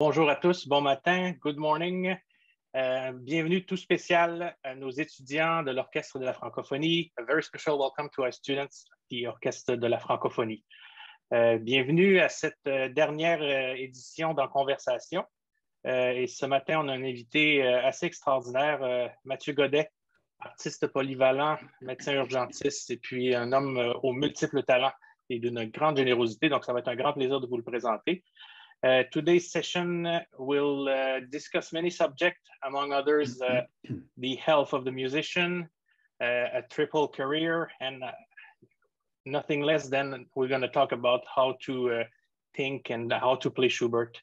Bonjour à tous, bon matin, good morning. Euh, bienvenue tout spécial à nos étudiants de l'Orchestre de la Francophonie. A very special welcome to our students the Orchestre de la Francophonie. Euh, bienvenue à cette euh, dernière édition d'En Conversation. et ce matin, on a un invité assez extraordinaire, Mathieu Godet, artiste polyvalent, médecin urgentiste et puis un homme aux multiples talents et d'une grande générosité. Donc, ça va être un grand plaisir de vous le présenter. Uh, today's session uh, will uh, discuss many subjects, among others, uh, the health of the musician, uh, a triple career, and uh, nothing less than we're going to talk about how to think and how to play Schubert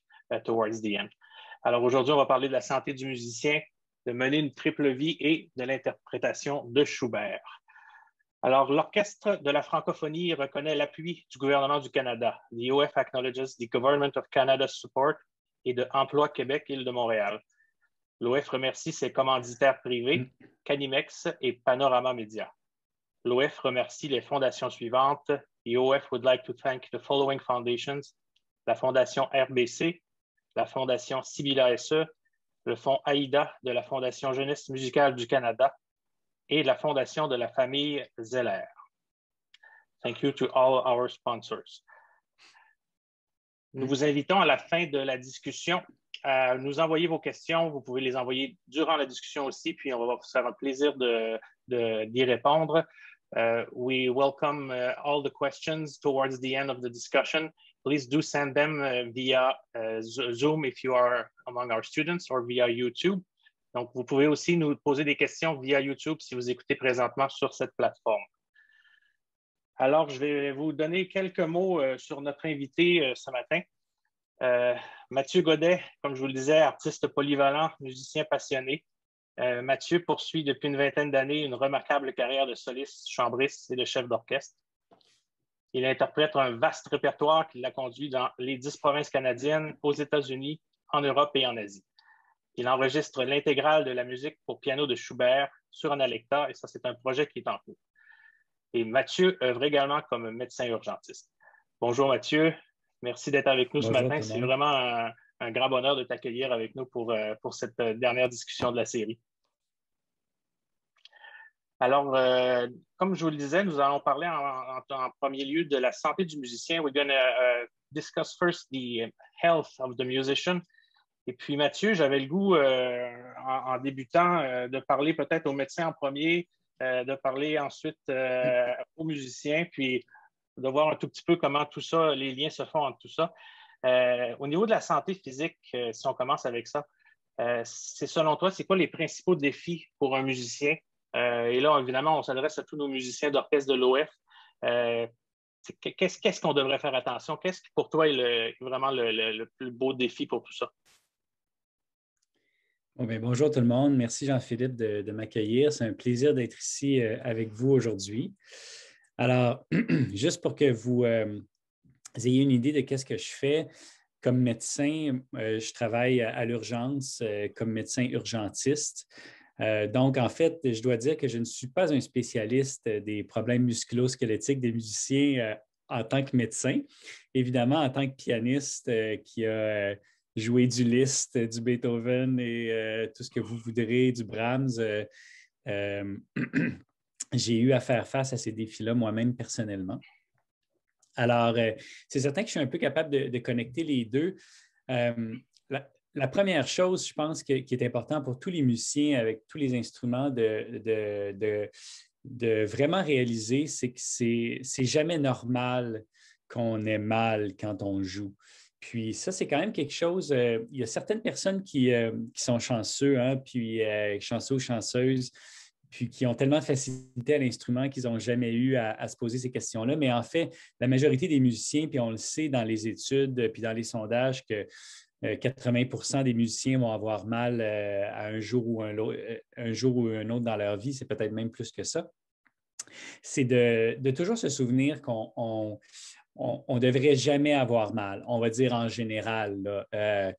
towards the end. Alors aujourd'hui, on va parler de la santé du musicien, de mener une triple vie et de l'interprétation de Schubert. Alors, l'Orchestre de la francophonie reconnaît l'appui du gouvernement du Canada. The OF acknowledges the Government of Canada's support et de Emploi Québec, Île de Montréal. L'OF remercie ses commanditaires privés, Canimex et Panorama Media. L'OF remercie les fondations suivantes. The OF would like to thank the following foundations la Fondation RBC, la Fondation Sibylla SE, le Fonds AIDA de la Fondation Jeunesse musicale du Canada et la fondation de la famille Zeller. Thank you to all our sponsors. Nous vous invitons à la fin de la discussion à nous envoyer vos questions. Vous pouvez les envoyer durant la discussion aussi, puis on va vous faire un plaisir d'y répondre. Nous euh, we welcome uh, all the questions towards the end of the discussion. Please do send them uh, via uh, Zoom if you are among our students or via YouTube. Donc, vous pouvez aussi nous poser des questions via YouTube si vous écoutez présentement sur cette plateforme. Alors, je vais vous donner quelques mots euh, sur notre invité euh, ce matin. Euh, Mathieu Godet, comme je vous le disais, artiste polyvalent, musicien passionné. Mathieu poursuit depuis une vingtaine d'années une remarquable carrière de soliste, chambriste et de chef d'orchestre. Il interprète un vaste répertoire qui l'a conduit dans les dix provinces canadiennes, aux États-Unis, en Europe et en Asie. Il enregistre l'intégrale de la musique pour piano de Schubert sur un Alecta, et ça, c'est un projet qui est en cours. Et Mathieu œuvre également comme médecin urgentiste. Bonjour Mathieu, merci d'être avec nous ce matin. C'est vraiment un, grand bonheur de t'accueillir avec nous pour, euh, pour cette euh, dernière discussion de la série. Alors, euh, comme je vous le disais, nous allons parler en, premier lieu de la santé du musicien. We're going to discuss first the health of the musician. Et puis, Mathieu, j'avais le goût, euh, en, débutant, euh, de parler peut-être aux médecins en premier, euh, de parler ensuite aux musiciens, puis de voir un tout petit peu comment tout ça, les liens se font entre tout ça. au niveau de la santé physique, si on commence avec ça, c'est selon toi, c'est quoi les principaux défis pour un musicien? et là, évidemment, on s'adresse à tous nos musiciens d'orchestre de l'OF. qu'est-ce qu'on devrait faire attention? Qu'est-ce qui, pour toi, est vraiment le plus beau défi pour tout ça? Ben, bonjour tout le monde. Merci Jean-Philippe de, m'accueillir. C'est un plaisir d'être ici euh, avec vous aujourd'hui. Alors, juste pour que vous, euh, ayez une idée de qu'est-ce que je fais, comme médecin, euh, je travaille à, l'urgence comme médecin urgentiste. donc, en fait, je dois dire que je ne suis pas un spécialiste des problèmes musculosquelettiques des musiciens en tant que médecin. Évidemment, en tant que pianiste qui a jouer du Liszt, euh, du Beethoven et euh, tout ce que vous voudrez, du Brahms. Euh, j'ai eu à faire face à ces défis-là moi-même personnellement. Alors, c'est certain que je suis un peu capable de, connecter les deux. La, première chose, je pense, qui est importante pour tous les musiciens avec tous les instruments de, vraiment réaliser, c'est que c'est, c'est jamais normal qu'on ait mal quand on joue. Puis ça, c'est quand même quelque chose. Euh, il y a certaines personnes qui, euh, sont chanceux, hein, puis euh, chanceux ou chanceuses, puis qui ont tellement facilité à l'instrument qu'ils n'ont jamais eu à, se poser ces questions-là. Mais en fait, la majorité des musiciens, puis on le sait dans les études, puis dans les sondages, que 80 des musiciens vont avoir mal à un jour ou un, un, jour ou un autre dans leur vie, c'est peut-être même plus que ça. C'est de toujours se souvenir qu'on on ne devrait jamais avoir mal, on va dire en général. Euh,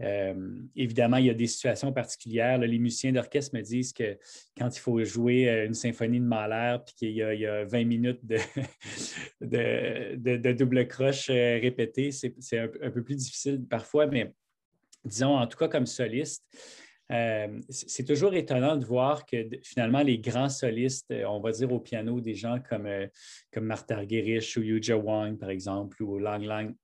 euh, évidemment, il y a des situations particulières. Les musiciens d'orchestre me disent que quand il faut jouer euh, une symphonie de Mahler puis qu'il y, a 20 minutes de, double croche répétée, c'est un, peu plus difficile parfois, mais disons en tout cas comme soliste. Euh, c'est toujours étonnant de voir que finalement les grands solistes, euh, on va dire au piano des gens comme, euh, comme Martha Guerrich ou Yuja Wang, par exemple, ou Lang Lang,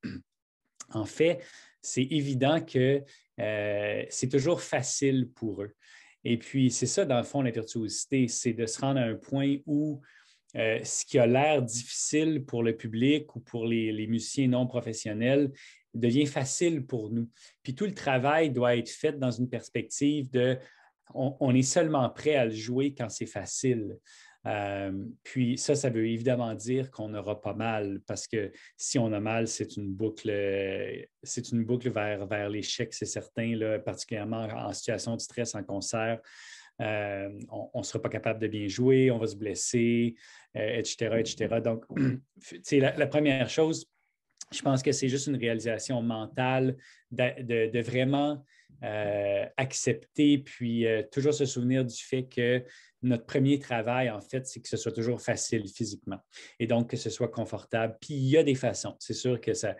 en fait, c'est évident que c'est toujours facile pour eux. Et puis, c'est ça, dans le fond, la virtuosité, c'est de se rendre à un point où ce qui a l'air difficile pour le public ou pour les musiciens non professionnels devient facile pour nous. Puis tout le travail doit être fait dans une perspective de on, est seulement prêt à le jouer quand c'est facile. Euh, puis ça, ça veut évidemment dire qu'on n'aura pas mal, parce que si on a mal, c'est une boucle, c'est une boucle vers, vers l'échec, c'est certain, là, particulièrement en situation de stress, en concert. Euh, on ne sera pas capable de bien jouer, on va se blesser, etc., euh, etc. Donc, c'est la première chose, je pense que c'est juste une réalisation mentale de, vraiment euh, accepter, puis euh, toujours se souvenir du fait que notre premier travail, en fait, c'est que ce soit toujours facile physiquement et donc que ce soit confortable. Puis il y a des façons. C'est sûr que ça,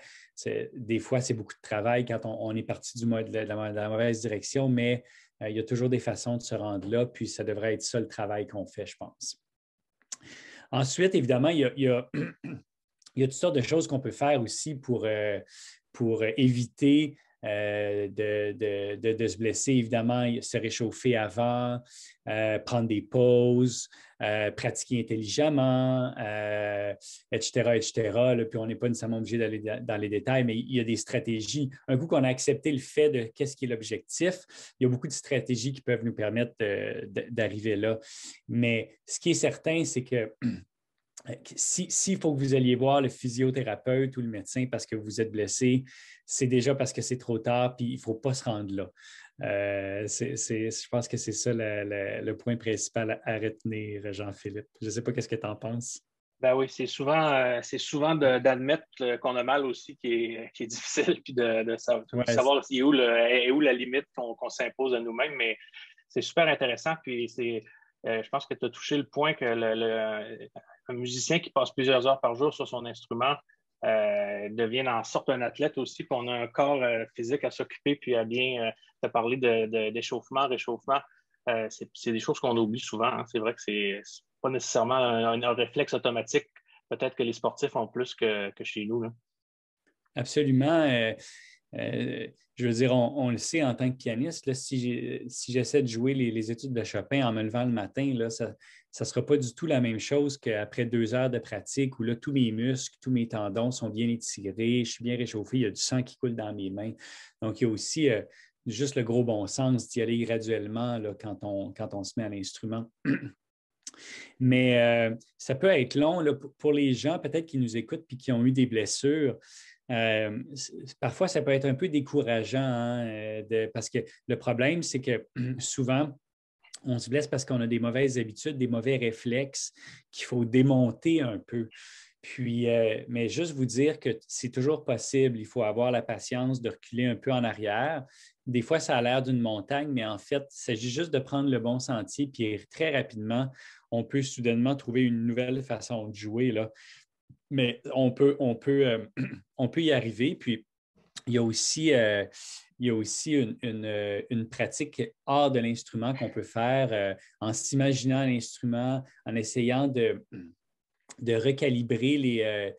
des fois, c'est beaucoup de travail quand on, est parti du, de, la, mauvaise direction, mais euh, il y a toujours des façons de se rendre là, puis ça devrait être ça le travail qu'on fait, je pense. Ensuite, évidemment, il y a Il y a toutes sortes de choses qu'on peut faire aussi pour, euh, pour éviter euh, de, se blesser, évidemment, se réchauffer avant, euh, prendre des pauses, pratiquer intelligemment, etc., puis on n'est pas nécessairement obligé d'aller dans les détails, mais il y a des stratégies. Un coup qu'on a accepté le fait de qu'est-ce qui est l'objectif, il y a beaucoup de stratégies qui peuvent nous permettre d'arriver là. Mais ce qui est certain, c'est que Euh, s'il faut que vous alliez voir le physiothérapeute ou le médecin parce que vous êtes blessé, c'est déjà parce que c'est trop tard, puis il ne faut pas se rendre là. Euh, je pense que c'est ça le point principal à, retenir, Jean-Philippe. Je ne sais pas qu'est-ce que tu en penses. Ben oui, c'est souvent, euh, souvent d'admettre qu'on a mal aussi qui est, difficile, puis de, savoir, où, est où la limite qu'on s'impose à nous-mêmes. Mais c'est super intéressant, puis c'est. je pense que tu as touché le point que le, un musicien qui passe plusieurs heures par jour sur son instrument euh, devient en sorte un athlète aussi, qu'on a un corps euh, physique à s'occuper, puis à bien euh, te parler d'échauffement, de, réchauffement. c'est des choses qu'on oublie souvent. Hein. C'est vrai que c'est pas nécessairement un, réflexe automatique. Peut-être que les sportifs ont plus que, chez nous. Là. Absolument. Euh, je veux dire, on, le sait en tant que pianiste, si, j'essaie de jouer les, études de Chopin en me levant le matin, là, ça ne sera pas du tout la même chose qu'après deux heures de pratique où tous mes muscles, tous mes tendons sont bien étirés, je suis bien réchauffé, il y a du sang qui coule dans mes mains. Donc, il y a aussi euh, juste le gros bon sens d'y aller graduellement là, quand, on, se met à l'instrument. Mais euh, ça peut être long pour les gens peut-être qui nous écoutent et qui ont eu des blessures. Euh, parfois, ça peut être un peu décourageant hein, euh, parce que le problème, c'est que souvent, on se blesse parce qu'on a des mauvaises habitudes, des mauvais réflexes qu'il faut démonter un peu. Puis, euh, mais juste vous dire que c'est toujours possible. Il faut avoir la patience de reculer un peu en arrière. Des fois, ça a l'air d'une montagne, mais en fait, il s'agit juste de prendre le bon sentier. Puis très rapidement, on peut soudainement trouver une nouvelle façon de jouer. Là mais on peut, euh, on peut, y arriver. Puis, il y a aussi, euh, il y a aussi euh, une, pratique hors de l'instrument qu'on peut faire en s'imaginant l'instrument, en essayant de, de recalibrer les,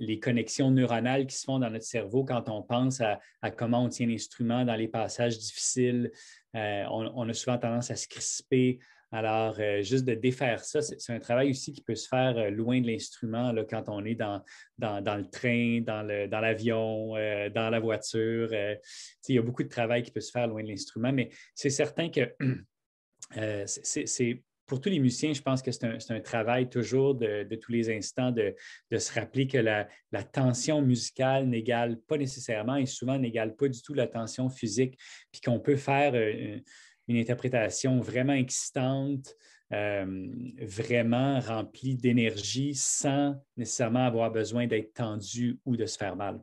les, connexions neuronales qui se font dans notre cerveau quand on pense à, comment on tient l'instrument dans les passages difficiles. on, a souvent tendance à se crisper, alors, euh, juste de défaire ça, c'est un travail aussi qui peut se faire euh, loin de l'instrument quand on est dans, le train, dans l'avion, dans, euh, dans la voiture. il y a beaucoup de travail qui peut se faire loin de l'instrument, mais c'est certain que c'est pour tous les musiciens, je pense que c'est un, travail toujours de, tous les instants de, se rappeler que la, la tension musicale n'égale pas nécessairement et souvent n'égale pas du tout la tension physique, puis qu'on peut faire une interprétation vraiment excitante, euh, vraiment remplie d'énergie sans nécessairement avoir besoin d'être tendu ou de se faire mal.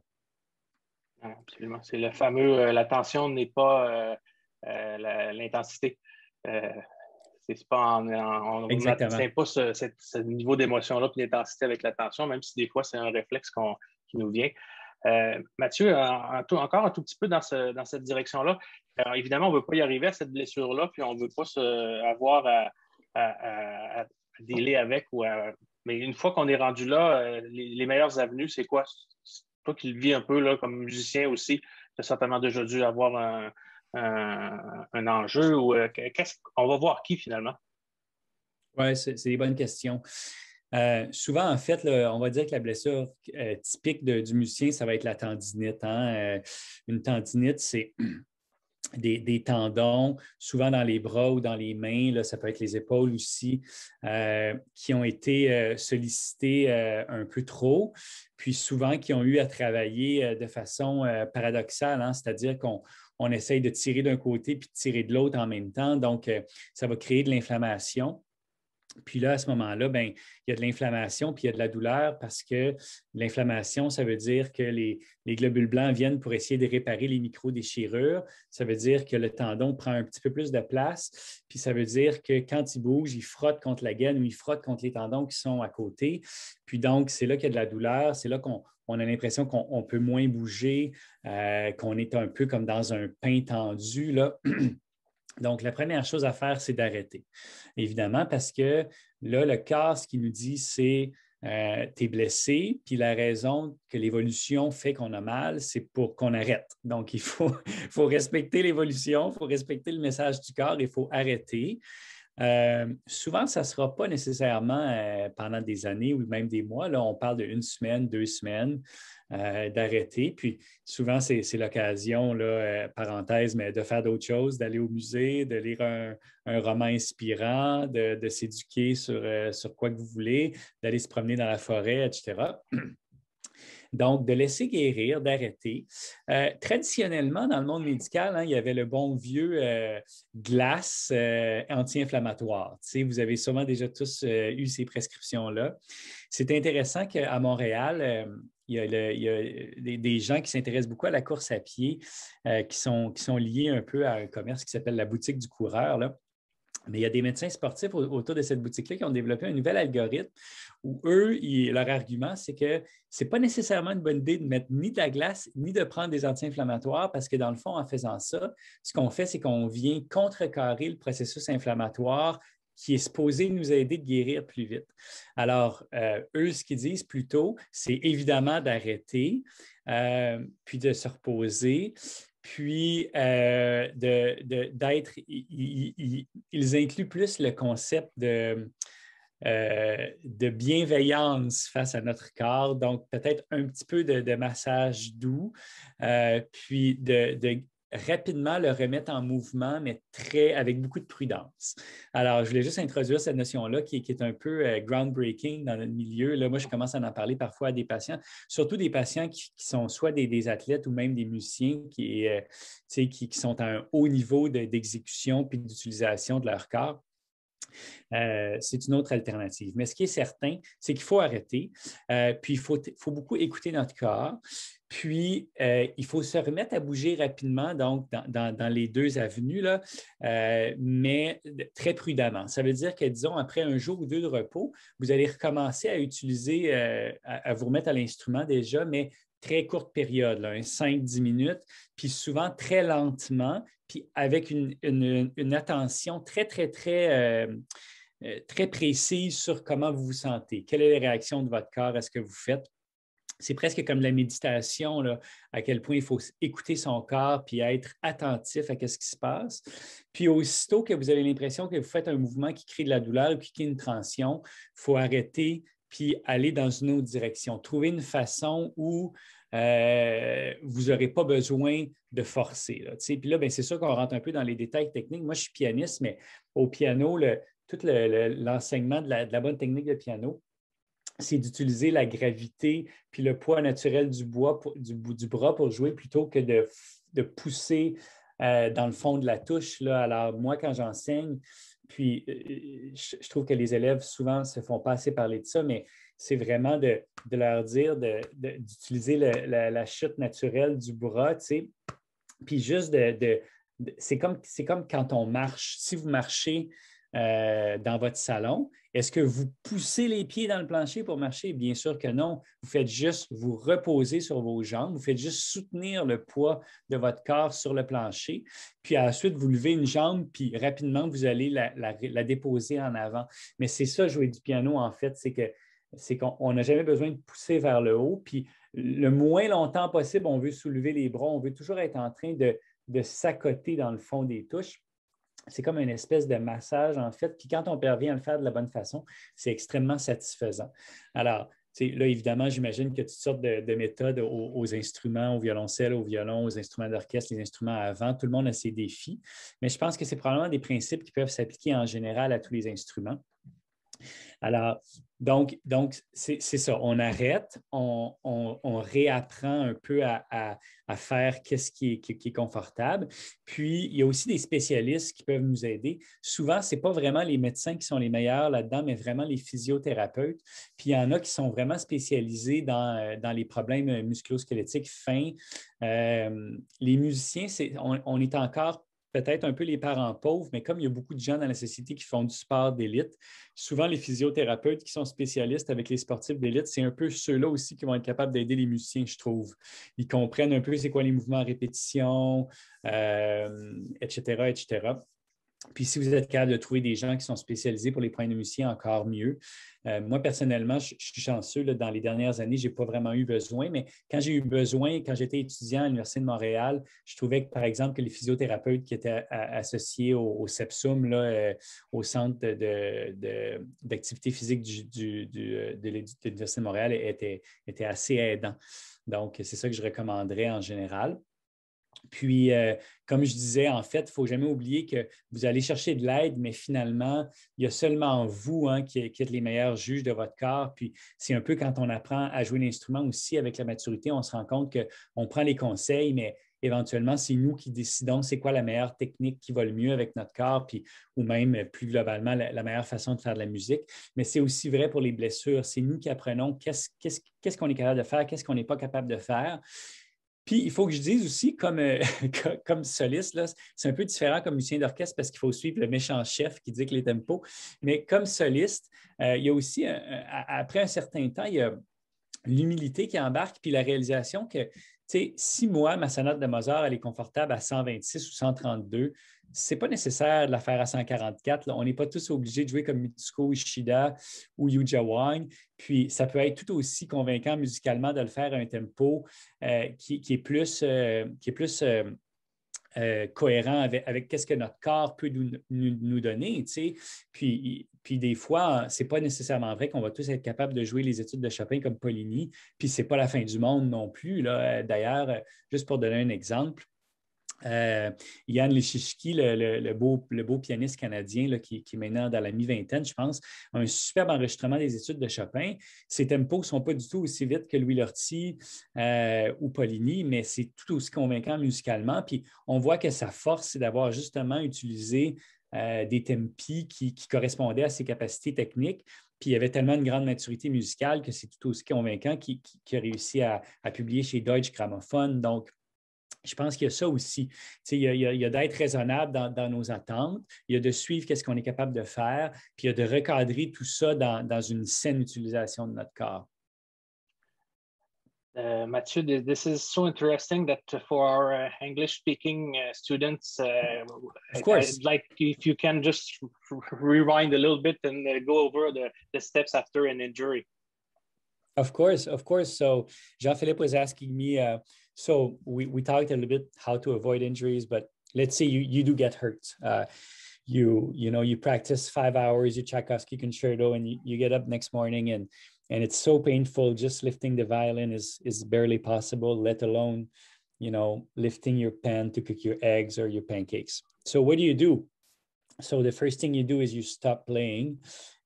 Absolument. C'est le fameux euh, la tension n'est pas euh, l'intensité. c'est pas en, on n'atteint pas ce, niveau d'émotion-là et d'intensité avec la tension, même si des fois c'est un réflexe qui nous vient. Euh, Mathieu, encore un tout petit peu dans, cette direction-là. évidemment, on ne veut pas y arriver à cette blessure-là, puis on ne veut pas se, avoir à, délai avec. Mais une fois qu'on est rendu là, euh, les, meilleures avenues, c'est quoi? Toi qui le vis un peu là, comme musicien aussi, tu as certainement déjà dû avoir un, enjeu ou euh, qu'est-ce qu'on va voir qui finalement? Oui, c'est des bonnes questions. Euh, souvent, en fait, on va dire que la blessure euh, typique du musicien, ça va être la tendinite. Hein. Euh, une tendinite, c'est des, tendons, souvent dans les bras ou dans les mains, ça peut être les épaules aussi, qui ont été sollicités un peu trop, puis souvent qui ont eu à travailler de façon paradoxale, hein. c'est-à-dire qu'on essaye de tirer d'un côté puis de tirer de l'autre en même temps. Donc, ça va créer de l'inflammation. Puis là, à ce moment-là, ben, il y a de l'inflammation, puis il y a de la douleur parce que l'inflammation, ça veut dire que les, globules blancs viennent pour essayer de réparer les micro-déchirures. Ça veut dire que le tendon prend un petit peu plus de place. Puis ça veut dire que quand il bouge, il frotte contre la gaine ou il frotte contre les tendons qui sont à côté. Puis donc, c'est là qu'il y a de la douleur. C'est là qu'on a l'impression qu'on peut moins bouger, euh, qu'on est un peu comme dans un pain tendu. Là. Donc, la première chose à faire, c'est d'arrêter. Évidemment, parce que là, le ce qui nous dit, c'est euh, tu es blessé, puis la raison que l'évolution fait qu'on a mal, c'est pour qu'on arrête. Donc, il faut, faut respecter l'évolution, il faut respecter le message du corps, il faut arrêter. Euh, souvent, ça ne sera pas nécessairement euh, pendant des années ou même des mois. Là, on parle d'une semaine, deux semaines euh, d'arrêter. Puis souvent, c'est l'occasion, parenthèse, mais de faire d'autres choses, d'aller au musée, de lire un, roman inspirant, de, s'éduquer sur, sur quoi que vous voulez, d'aller se promener dans la forêt, etc. Donc, de laisser guérir, d'arrêter. Euh, traditionnellement, dans le monde médical, hein, il y avait le bon vieux euh, glace euh, anti-inflammatoire. vous avez sûrement déjà tous eu ces prescriptions-là. C'est intéressant qu'à Montréal, il y, a des, gens qui s'intéressent beaucoup à la course à pied, qui, sont, qui sont liés un peu à un commerce qui s'appelle la boutique du coureur. Là. Mais il y a des médecins sportifs autour de cette boutique-là qui ont développé un nouvel algorithme où eux, leur argument, c'est que ce n'est pas nécessairement une bonne idée de mettre ni de la glace ni de prendre des anti-inflammatoires parce que dans le fond, en faisant ça, ce qu'on fait, c'est qu'on vient contrecarrer le processus inflammatoire qui est supposé nous aider de guérir plus vite. Alors, euh, eux, ce qu'ils disent plutôt, c'est évidemment d'arrêter, euh, puis de se reposer, puis euh, d'être, ils, incluent plus le concept euh, de, bienveillance face à notre corps, donc peut-être un petit peu de, massage doux, euh, puis de, rapidement le remettre en mouvement, mais très, avec beaucoup de prudence. Alors, je voulais juste introduire cette notion-là qui, qui, est un peu euh, groundbreaking dans notre milieu. Là, moi, je commence à en parler parfois à des patients, surtout des patients qui, sont soit des, athlètes ou même des musiciens qui, euh, qui, qui sont à un haut niveau d'exécution puis d'utilisation de leur corps. Euh, c'est une autre alternative. Mais ce qui est certain, c'est qu'il faut arrêter, euh, puis il faut, faut, beaucoup écouter notre corps. Puis, euh, il faut se remettre à bouger rapidement, donc dans, les deux avenues, euh, mais très prudemment. Ça veut dire que, disons, après un jour ou deux de repos, vous allez recommencer à utiliser, euh, à, vous remettre à l'instrument déjà, mais très courte période, 5-10 minutes, puis souvent très lentement, puis avec une, attention très, très, très, très précise sur comment vous vous sentez, quelle est la réaction de votre corps à ce que vous faites, c'est presque comme la méditation, à quel point il faut écouter son corps puis être attentif à ce qui se passe. Puis aussitôt que vous avez l'impression que vous faites un mouvement qui crée de la douleur ou qui crée une tension, il faut arrêter puis aller dans une autre direction. Trouver une façon où euh, vous n'aurez pas besoin de forcer. puis là, ben, c'est sûr qu'on rentre un peu dans les détails techniques. Moi, je suis pianiste, mais au piano, tout l'enseignement de la bonne technique de piano, c'est d'utiliser la gravité puis le poids naturel du, bois du, bras pour jouer plutôt que de, pousser euh, dans le fond de la touche. Alors, moi, quand j'enseigne, puis euh, euh, je, trouve que les élèves souvent se font pas assez parler de ça, mais c'est vraiment de, leur dire d'utiliser la, chute naturelle du bras, tu sais. Puis juste de. c'est comme, comme quand on marche. Si vous marchez, euh, dans votre salon. Est-ce que vous poussez les pieds dans le plancher pour marcher? Bien sûr que non. Vous faites juste vous reposer sur vos jambes, vous faites juste soutenir le poids de votre corps sur le plancher. Puis ensuite, vous levez une jambe, puis rapidement, vous allez la, déposer en avant. Mais c'est ça, jouer du piano, en fait, c'est que c'est qu'on n'a jamais besoin de pousser vers le haut. Puis le moins longtemps possible, on veut soulever les bras, on veut toujours être en train de, de s'accoter dans le fond des touches c'est comme une espèce de massage, en fait. Puis quand on parvient à le faire de la bonne façon, c'est extrêmement satisfaisant. Alors, là, évidemment, j'imagine que toutes sortes de, méthodes aux, aux, instruments, aux violoncelles, au violon, aux instruments d'orchestre, les instruments à vent, tout le monde a ses défis. Mais je pense que c'est probablement des principes qui peuvent s'appliquer en général à tous les instruments. Alors, donc, donc c'est ça. On arrête, on, réapprend un peu à, faire qu'est-ce qui, est, confortable. Puis, il y a aussi des spécialistes qui peuvent nous aider. Souvent, ce n'est pas vraiment les médecins qui sont les meilleurs là-dedans, mais vraiment les physiothérapeutes. Puis, il y en a qui sont vraiment spécialisés dans, euh, dans les problèmes musculosquelettiques fins. Euh, les musiciens, on est encore peut-être un peu les parents pauvres, mais comme il y a beaucoup de gens dans la société qui font du sport d'élite, souvent les physiothérapeutes qui sont spécialistes avec les sportifs d'élite, c'est un peu ceux-là aussi qui vont être capables d'aider les musiciens, je trouve. Ils comprennent un peu c'est quoi les mouvements à répétition, etc., euh, etc. Puis si vous êtes capable de trouver des gens qui sont spécialisés pour les points de pronémiciens, encore mieux. Euh, moi, personnellement, je, suis chanceux. dans les dernières années, je n'ai pas vraiment eu besoin, mais quand j'ai eu besoin, quand j'étais étudiant à l'Université de Montréal, je trouvais, que, par exemple, que les physiothérapeutes qui étaient associés au, CEPSUM, euh, au Centre d'activité physique euh, de l'Université de Montréal, étaient, étaient assez aidants. Donc, c'est ça que je recommanderais en général. Puis, euh, comme je disais, en fait, il ne faut jamais oublier que vous allez chercher de l'aide, mais finalement, il y a seulement vous hein, qui, êtes les meilleurs juges de votre corps. Puis, c'est un peu quand on apprend à jouer l'instrument aussi avec la maturité, on se rend compte qu'on prend les conseils, mais éventuellement, c'est nous qui décidons c'est quoi la meilleure technique qui va le mieux avec notre corps, puis, ou même plus globalement, la, meilleure façon de faire de la musique. Mais c'est aussi vrai pour les blessures. C'est nous qui apprenons qu'est-ce qu'on est capable de faire, qu'est-ce qu'on n'est pas capable de faire. Puis il faut que je dise aussi, comme, euh, comme soliste, c'est un peu différent comme musicien d'orchestre parce qu'il faut suivre le méchant chef qui dit que les tempos. Mais comme soliste, euh, il y a aussi, euh, après un certain temps, il y a l'humilité qui embarque, puis la réalisation que si moi, ma sonate de Mozart, elle est confortable à 126 ou 132, c'est pas nécessaire de la faire à 144. On n'est pas tous obligés de jouer comme Mitsuko Ishida ou Yuja Wang. Puis, ça peut être tout aussi convaincant musicalement de le faire à un tempo euh, qui, est plus, euh, qui est plus euh, euh, cohérent avec, ce que notre corps peut nous, nous, donner. Puis, puis des fois, c'est pas nécessairement vrai qu'on va tous être capables de jouer les études de Chopin comme Paulini, puis c'est pas la fin du monde non plus. Euh, d'ailleurs, euh, juste pour donner un exemple, euh, Yann Lichichki, le, beau, pianiste canadien qui, est maintenant dans la mi-vingtaine, je pense, un superbe enregistrement des études de Chopin. Ses tempos ne sont pas du tout aussi vite que Louis Lortie euh, ou Paulini, mais c'est tout aussi convaincant musicalement. Puis on voit que sa force, c'est d'avoir justement utilisé euh, des tempi qui, qui correspondaient à ses capacités techniques, puis il y avait tellement une grande maturité musicale que c'est tout aussi convaincant qu'il a réussi à, publier chez Deutsche Grammophon. Donc, je pense qu'il y a ça aussi. Il y a, d'être raisonnable dans, nos attentes, il y a de suivre qu'est-ce qu'on est capable de faire, puis il y a de recadrer tout ça dans, une saine utilisation de notre corps. Euh, Mathieu, this is so interesting that for our uh, English-speaking uh, students, uh, of course, like if you can just rewind a little bit and uh, go over the, the steps after an injury. Of course, of course. So Jean-Philippe was asking me uh, So we, we talked a little bit how to avoid injuries, but let's say you, you do get hurt. Uh, you you know you practice five hours your Tchaikovsky concerto and you, you get up next morning and and it's so painful just lifting the violin is is barely possible let alone you know lifting your pan to cook your eggs or your pancakes so what do you do so the first thing you do is you stop playing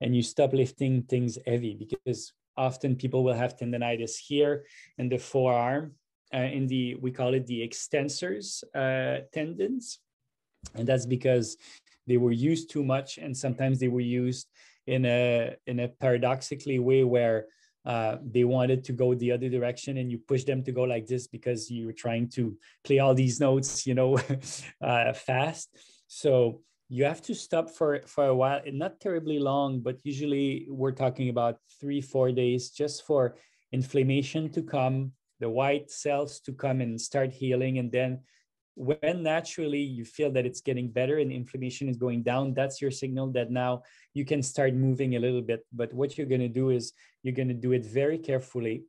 and you stop lifting things heavy because often people will have tendonitis here in the forearm uh, in the we call it the extensors uh, tendons, and that's because they were used too much, and sometimes they were used in a in a paradoxically way where uh, they wanted to go the other direction and you push them to go like this because you were trying to play all these notes you know uh, fast so you have to stop for for a while and not terribly long but usually we're talking about three four days just for inflammation to come the white cells to come and start healing and then when naturally you feel that it's getting better and inflammation is going down that's your signal that now you can start moving a little bit but what you're going to do is you're going to do it very carefully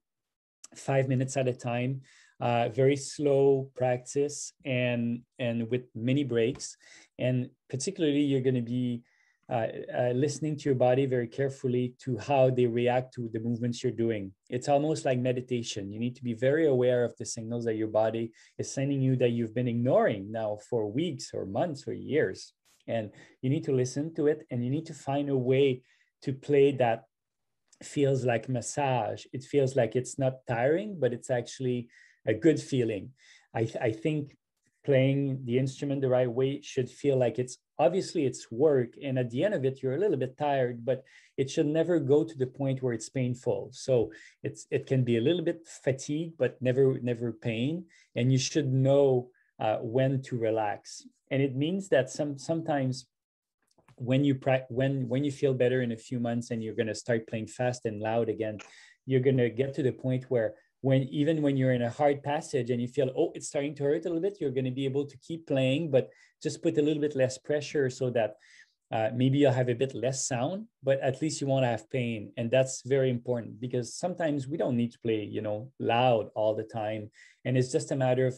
five minutes at a time uh, very slow practice and and with many breaks and particularly you're going to be uh, uh, listening to your body very carefully to how they react to the movements you're doing. It's almost like meditation. You need to be very aware of the signals that your body is sending you that you've been ignoring now for weeks or months or years. And you need to listen to it and you need to find a way to play that feels like massage. It feels like it's not tiring, but it's actually a good feeling. I, I think playing the instrument the right way should feel like it's obviously it's work and at the end of it you're a little bit tired but it should never go to the point where it's painful so it's it can be a little bit fatigue but never never pain and you should know uh, when to relax and it means that some sometimes when you when when you feel better in a few months and you're going to start playing fast and loud again you're going to get to the point where when even when you're in a hard passage and you feel oh it's starting to hurt a little bit you're going to be able to keep playing but just put a little bit less pressure so that uh, maybe you'll have a bit less sound but at least you won't have pain and that's very important because sometimes we don't need to play you know loud all the time and it's just a matter of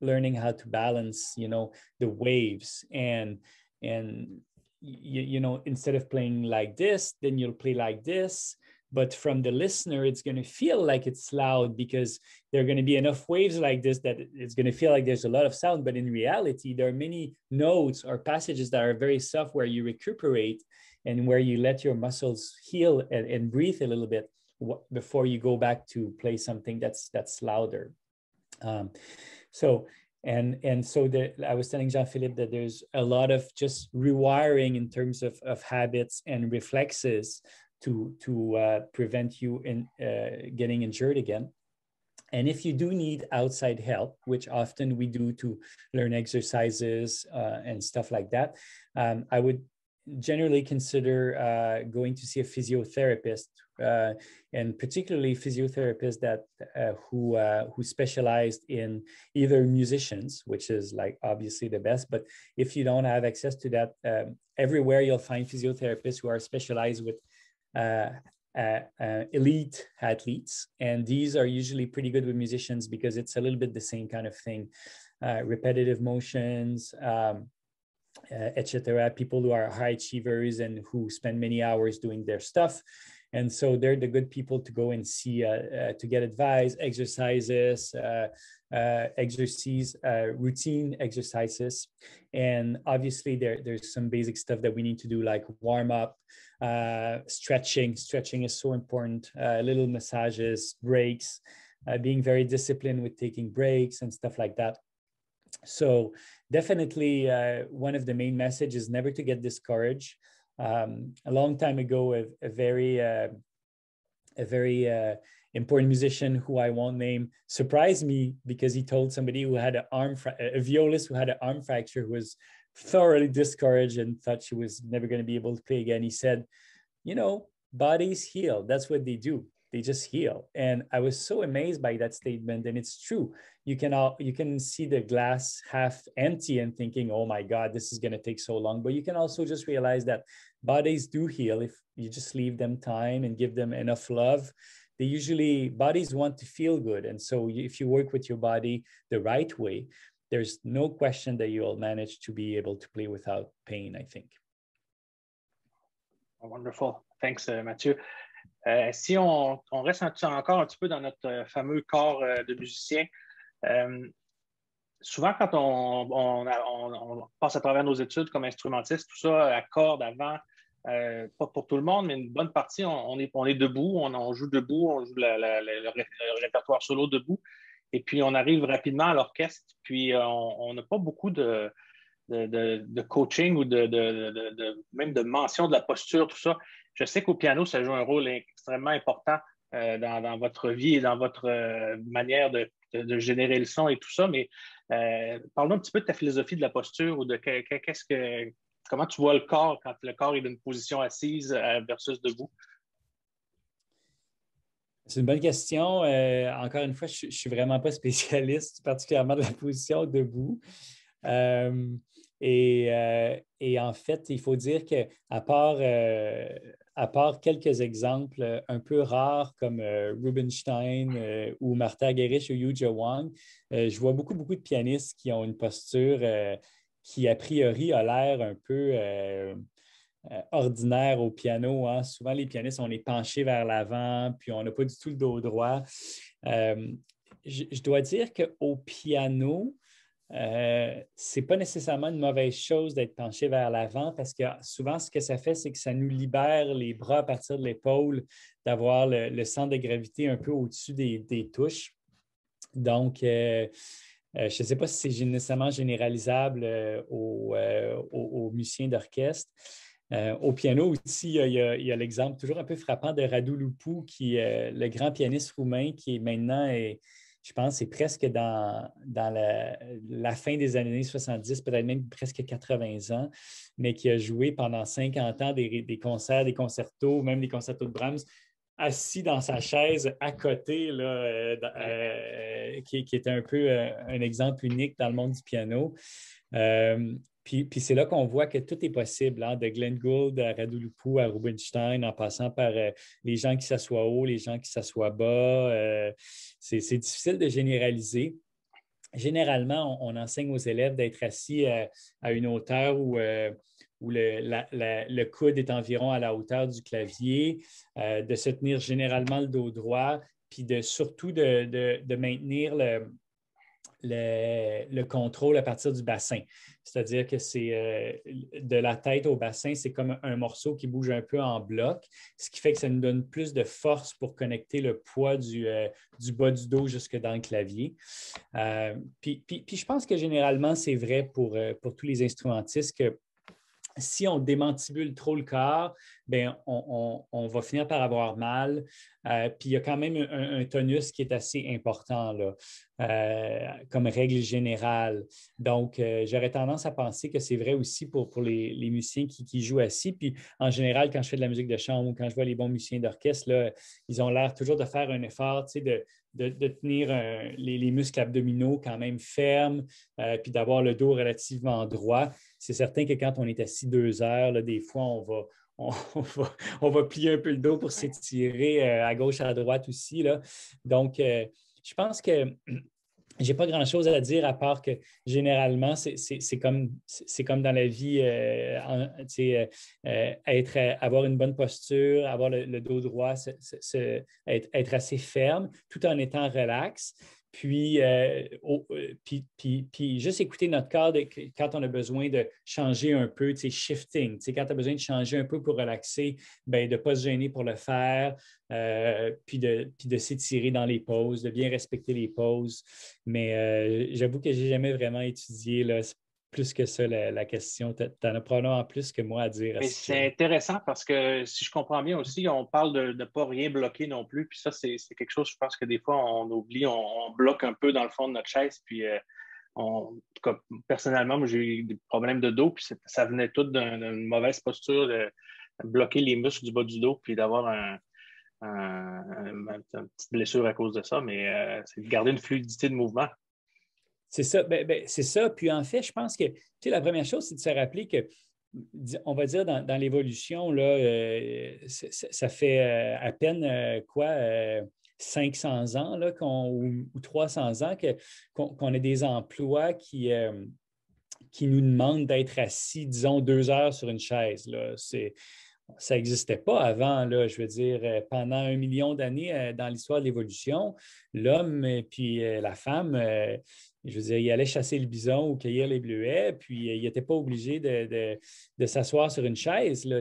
learning how to balance you know the waves and and you, you know instead of playing like this then you'll play like this but from the listener it's going to feel like it's loud because there are going to be enough waves like this that it's going to feel like there's a lot of sound but in reality there are many notes or passages that are very soft where you recuperate and where you let your muscles heal and, and breathe a little bit before you go back to play something that's that's louder um, so and and so the, i was telling jean-philippe that there's a lot of just rewiring in terms of, of habits and reflexes to to uh, prevent you in uh, getting injured again. And if you do need outside help, which often we do to learn exercises uh, and stuff like that, um, I would generally consider uh, going to see a physiotherapist, uh, and particularly physiotherapists that uh, who uh, who specialized in either musicians, which is like obviously the best. But if you don't have access to that, um, everywhere you'll find physiotherapists who are specialized with uh, uh, uh, elite athletes. And these are usually pretty good with musicians because it's a little bit the same kind of thing repetitive motions. Um, etc. People who are high achievers and who spend many hours doing their stuff and so they're the good people to go and see uh, uh, to get advice exercises uh, uh exercises uh, routine exercises and obviously there, there's some basic stuff that we need to do like warm up uh, stretching stretching is so important little massages breaks being very disciplined with taking breaks and stuff like that so definitely one of the main messages never to get discouraged um, a long time ago, a, a very uh, a very uh, important musician who I won't name surprised me because he told somebody who had an arm fra- a violist who had an arm fracture who was thoroughly discouraged and thought she was never going to be able to play again. He said, "You know, bodies heal. That's what they do they just heal and i was so amazed by that statement and it's true you can all, you can see the glass half empty and thinking oh my god this is going to take so long but you can also just realize that bodies do heal if you just leave them time and give them enough love they usually bodies want to feel good and so if you work with your body the right way there's no question that you'll manage to be able to play without pain i think wonderful thanks uh, Euh, si on, reste encore un petit peu dans notre euh, fameux corps euh, de musicien, souvent quand on, passe à travers nos études comme instrumentiste, tout ça à corde avant, pas pour tout le monde, mais une bonne partie, on, est, debout, on, joue debout, on joue le, répertoire solo debout, et puis on arrive rapidement à l'orchestre, puis on n'a pas beaucoup de, coaching ou de, même de mention de la posture, tout ça. Je sais qu'au piano, ça joue un rôle extrêmement important euh, dans, votre vie et dans votre euh, manière de, générer le son et tout ça. Mais euh, parlons un petit peu de ta philosophie de la posture ou de qu'est-ce que, comment tu vois le corps quand le corps est d'une position assise euh, versus debout. C'est une bonne question. encore une fois, je ne suis vraiment pas spécialiste particulièrement de la position debout. Euh, et, en fait, il faut dire qu'à part, euh, à part quelques exemples un peu rares comme euh, Rubinstein ou Martha Gerich ou Yu Wang, je vois beaucoup, beaucoup de pianistes qui ont une posture qui, a priori, a l'air un peu ordinaire au piano. Hein. Souvent, les pianistes, on est penché vers l'avant, puis on n'a pas du tout le dos droit. Je, je, dois dire qu'au piano, ce euh, c'est pas nécessairement une mauvaise chose d'être penché vers l'avant parce que souvent, ce que ça fait, c'est que ça nous libère les bras à partir de l'épaule, d'avoir le, centre de gravité un peu au-dessus des, touches. Donc, euh, euh, je ne sais pas si c'est nécessairement généralisable aux, musiciens d'orchestre. au piano aussi, il y a, l'exemple toujours un peu frappant de Radu Lupu, qui est le grand pianiste roumain qui est maintenant est, je pense, c'est presque dans, la, fin des années 70, peut-être même presque 80 ans, mais qui a joué pendant 50 ans des, concerts, des concertos, même des concertos de Brahms, assis dans sa chaise à côté, là, euh, euh, qui, était est un peu euh, un exemple unique dans le monde du piano. Puis, c'est là qu'on voit que tout est possible, hein, de Glenn Gould à Radulupou à Rubinstein, en passant par euh, les gens qui s'assoient haut, les gens qui s'assoient bas. Euh, c'est difficile de généraliser. Généralement, on, enseigne aux élèves d'être assis euh, à, une hauteur où, où le, le, coude est environ à la hauteur du clavier, de se tenir généralement le dos droit, puis de, surtout de, de maintenir le, le, le, contrôle à partir du bassin. C'est-à-dire que c'est euh, de la tête au bassin, c'est comme un morceau qui bouge un peu en bloc, ce qui fait que ça nous donne plus de force pour connecter le poids du, euh, du bas du dos jusque dans le clavier. Euh, puis, je pense que généralement, c'est vrai pour, pour tous les instrumentistes que si on démantibule trop le corps, bien, on, va finir par avoir mal. Euh, puis il y a quand même un, tonus qui est assez important euh, comme règle générale. Donc, euh, j'aurais tendance à penser que c'est vrai aussi pour, les, musiciens qui, qui, jouent assis. Puis en général, quand je fais de la musique de chambre ou quand je vois les bons musiciens d'orchestre, ils ont l'air toujours de faire un effort de, de, tenir euh, les, muscles abdominaux quand même fermes, euh, puis d'avoir le dos relativement droit. C'est certain que quand on est assis deux heures, là, des fois, on va, on va, on, va, plier un peu le dos pour s'étirer euh, à gauche, à droite aussi. Là. Donc, je pense que j'ai pas grand chose à dire à part que généralement, c'est comme, comme dans la vie, euh, euh, euh, être, avoir une bonne posture, avoir le, dos droit, être, assez ferme tout en étant relax. Puis, puis, puis, juste écouter notre corps quand on a besoin de changer un peu, shifting. Quand tu as besoin de changer un peu pour relaxer, ben, de ne pas se gêner pour le faire, euh, puis de, puis s'étirer dans les pauses, de bien respecter les pauses. Mais euh, j'avoue que je n'ai jamais vraiment étudié là, plus que ça la, question. Tu en as probablement plus que moi à dire. c'est intéressant parce que si je comprends bien aussi, on parle de ne pas rien bloquer non plus. Puis ça, c'est quelque chose, je pense que des fois, on oublie, on, bloque un peu dans le fond de notre chaise. Puis euh, on, personnellement, j'ai eu des problèmes de dos. Puis ça venait tout d'une mauvaise posture, de bloquer les muscles du bas du dos, puis d'avoir un une petite blessure à cause de ça, mais euh, c'est de garder une fluidité de mouvement. C'est ça, ben, ben, c'est ça. Puis en fait, je pense que la première chose, c'est de se rappeler que on va dire dans, l'évolution, là, euh, ça fait euh, à peine quoi, 500 ans là, ou, 300 ans qu'on, a des emplois qui, qui nous demandent d'être assis, disons, deux heures sur une chaise. C'est, ça n'existait pas avant, là, je veux dire, euh, pendant un million d'années euh, dans l'histoire de l'évolution, l'homme et euh, puis la femme, je veux dire, ils allaient chasser le bison ou cueillir les bleuets, puis ils n'étaient pas obligés de, s'asseoir sur une chaise. Là.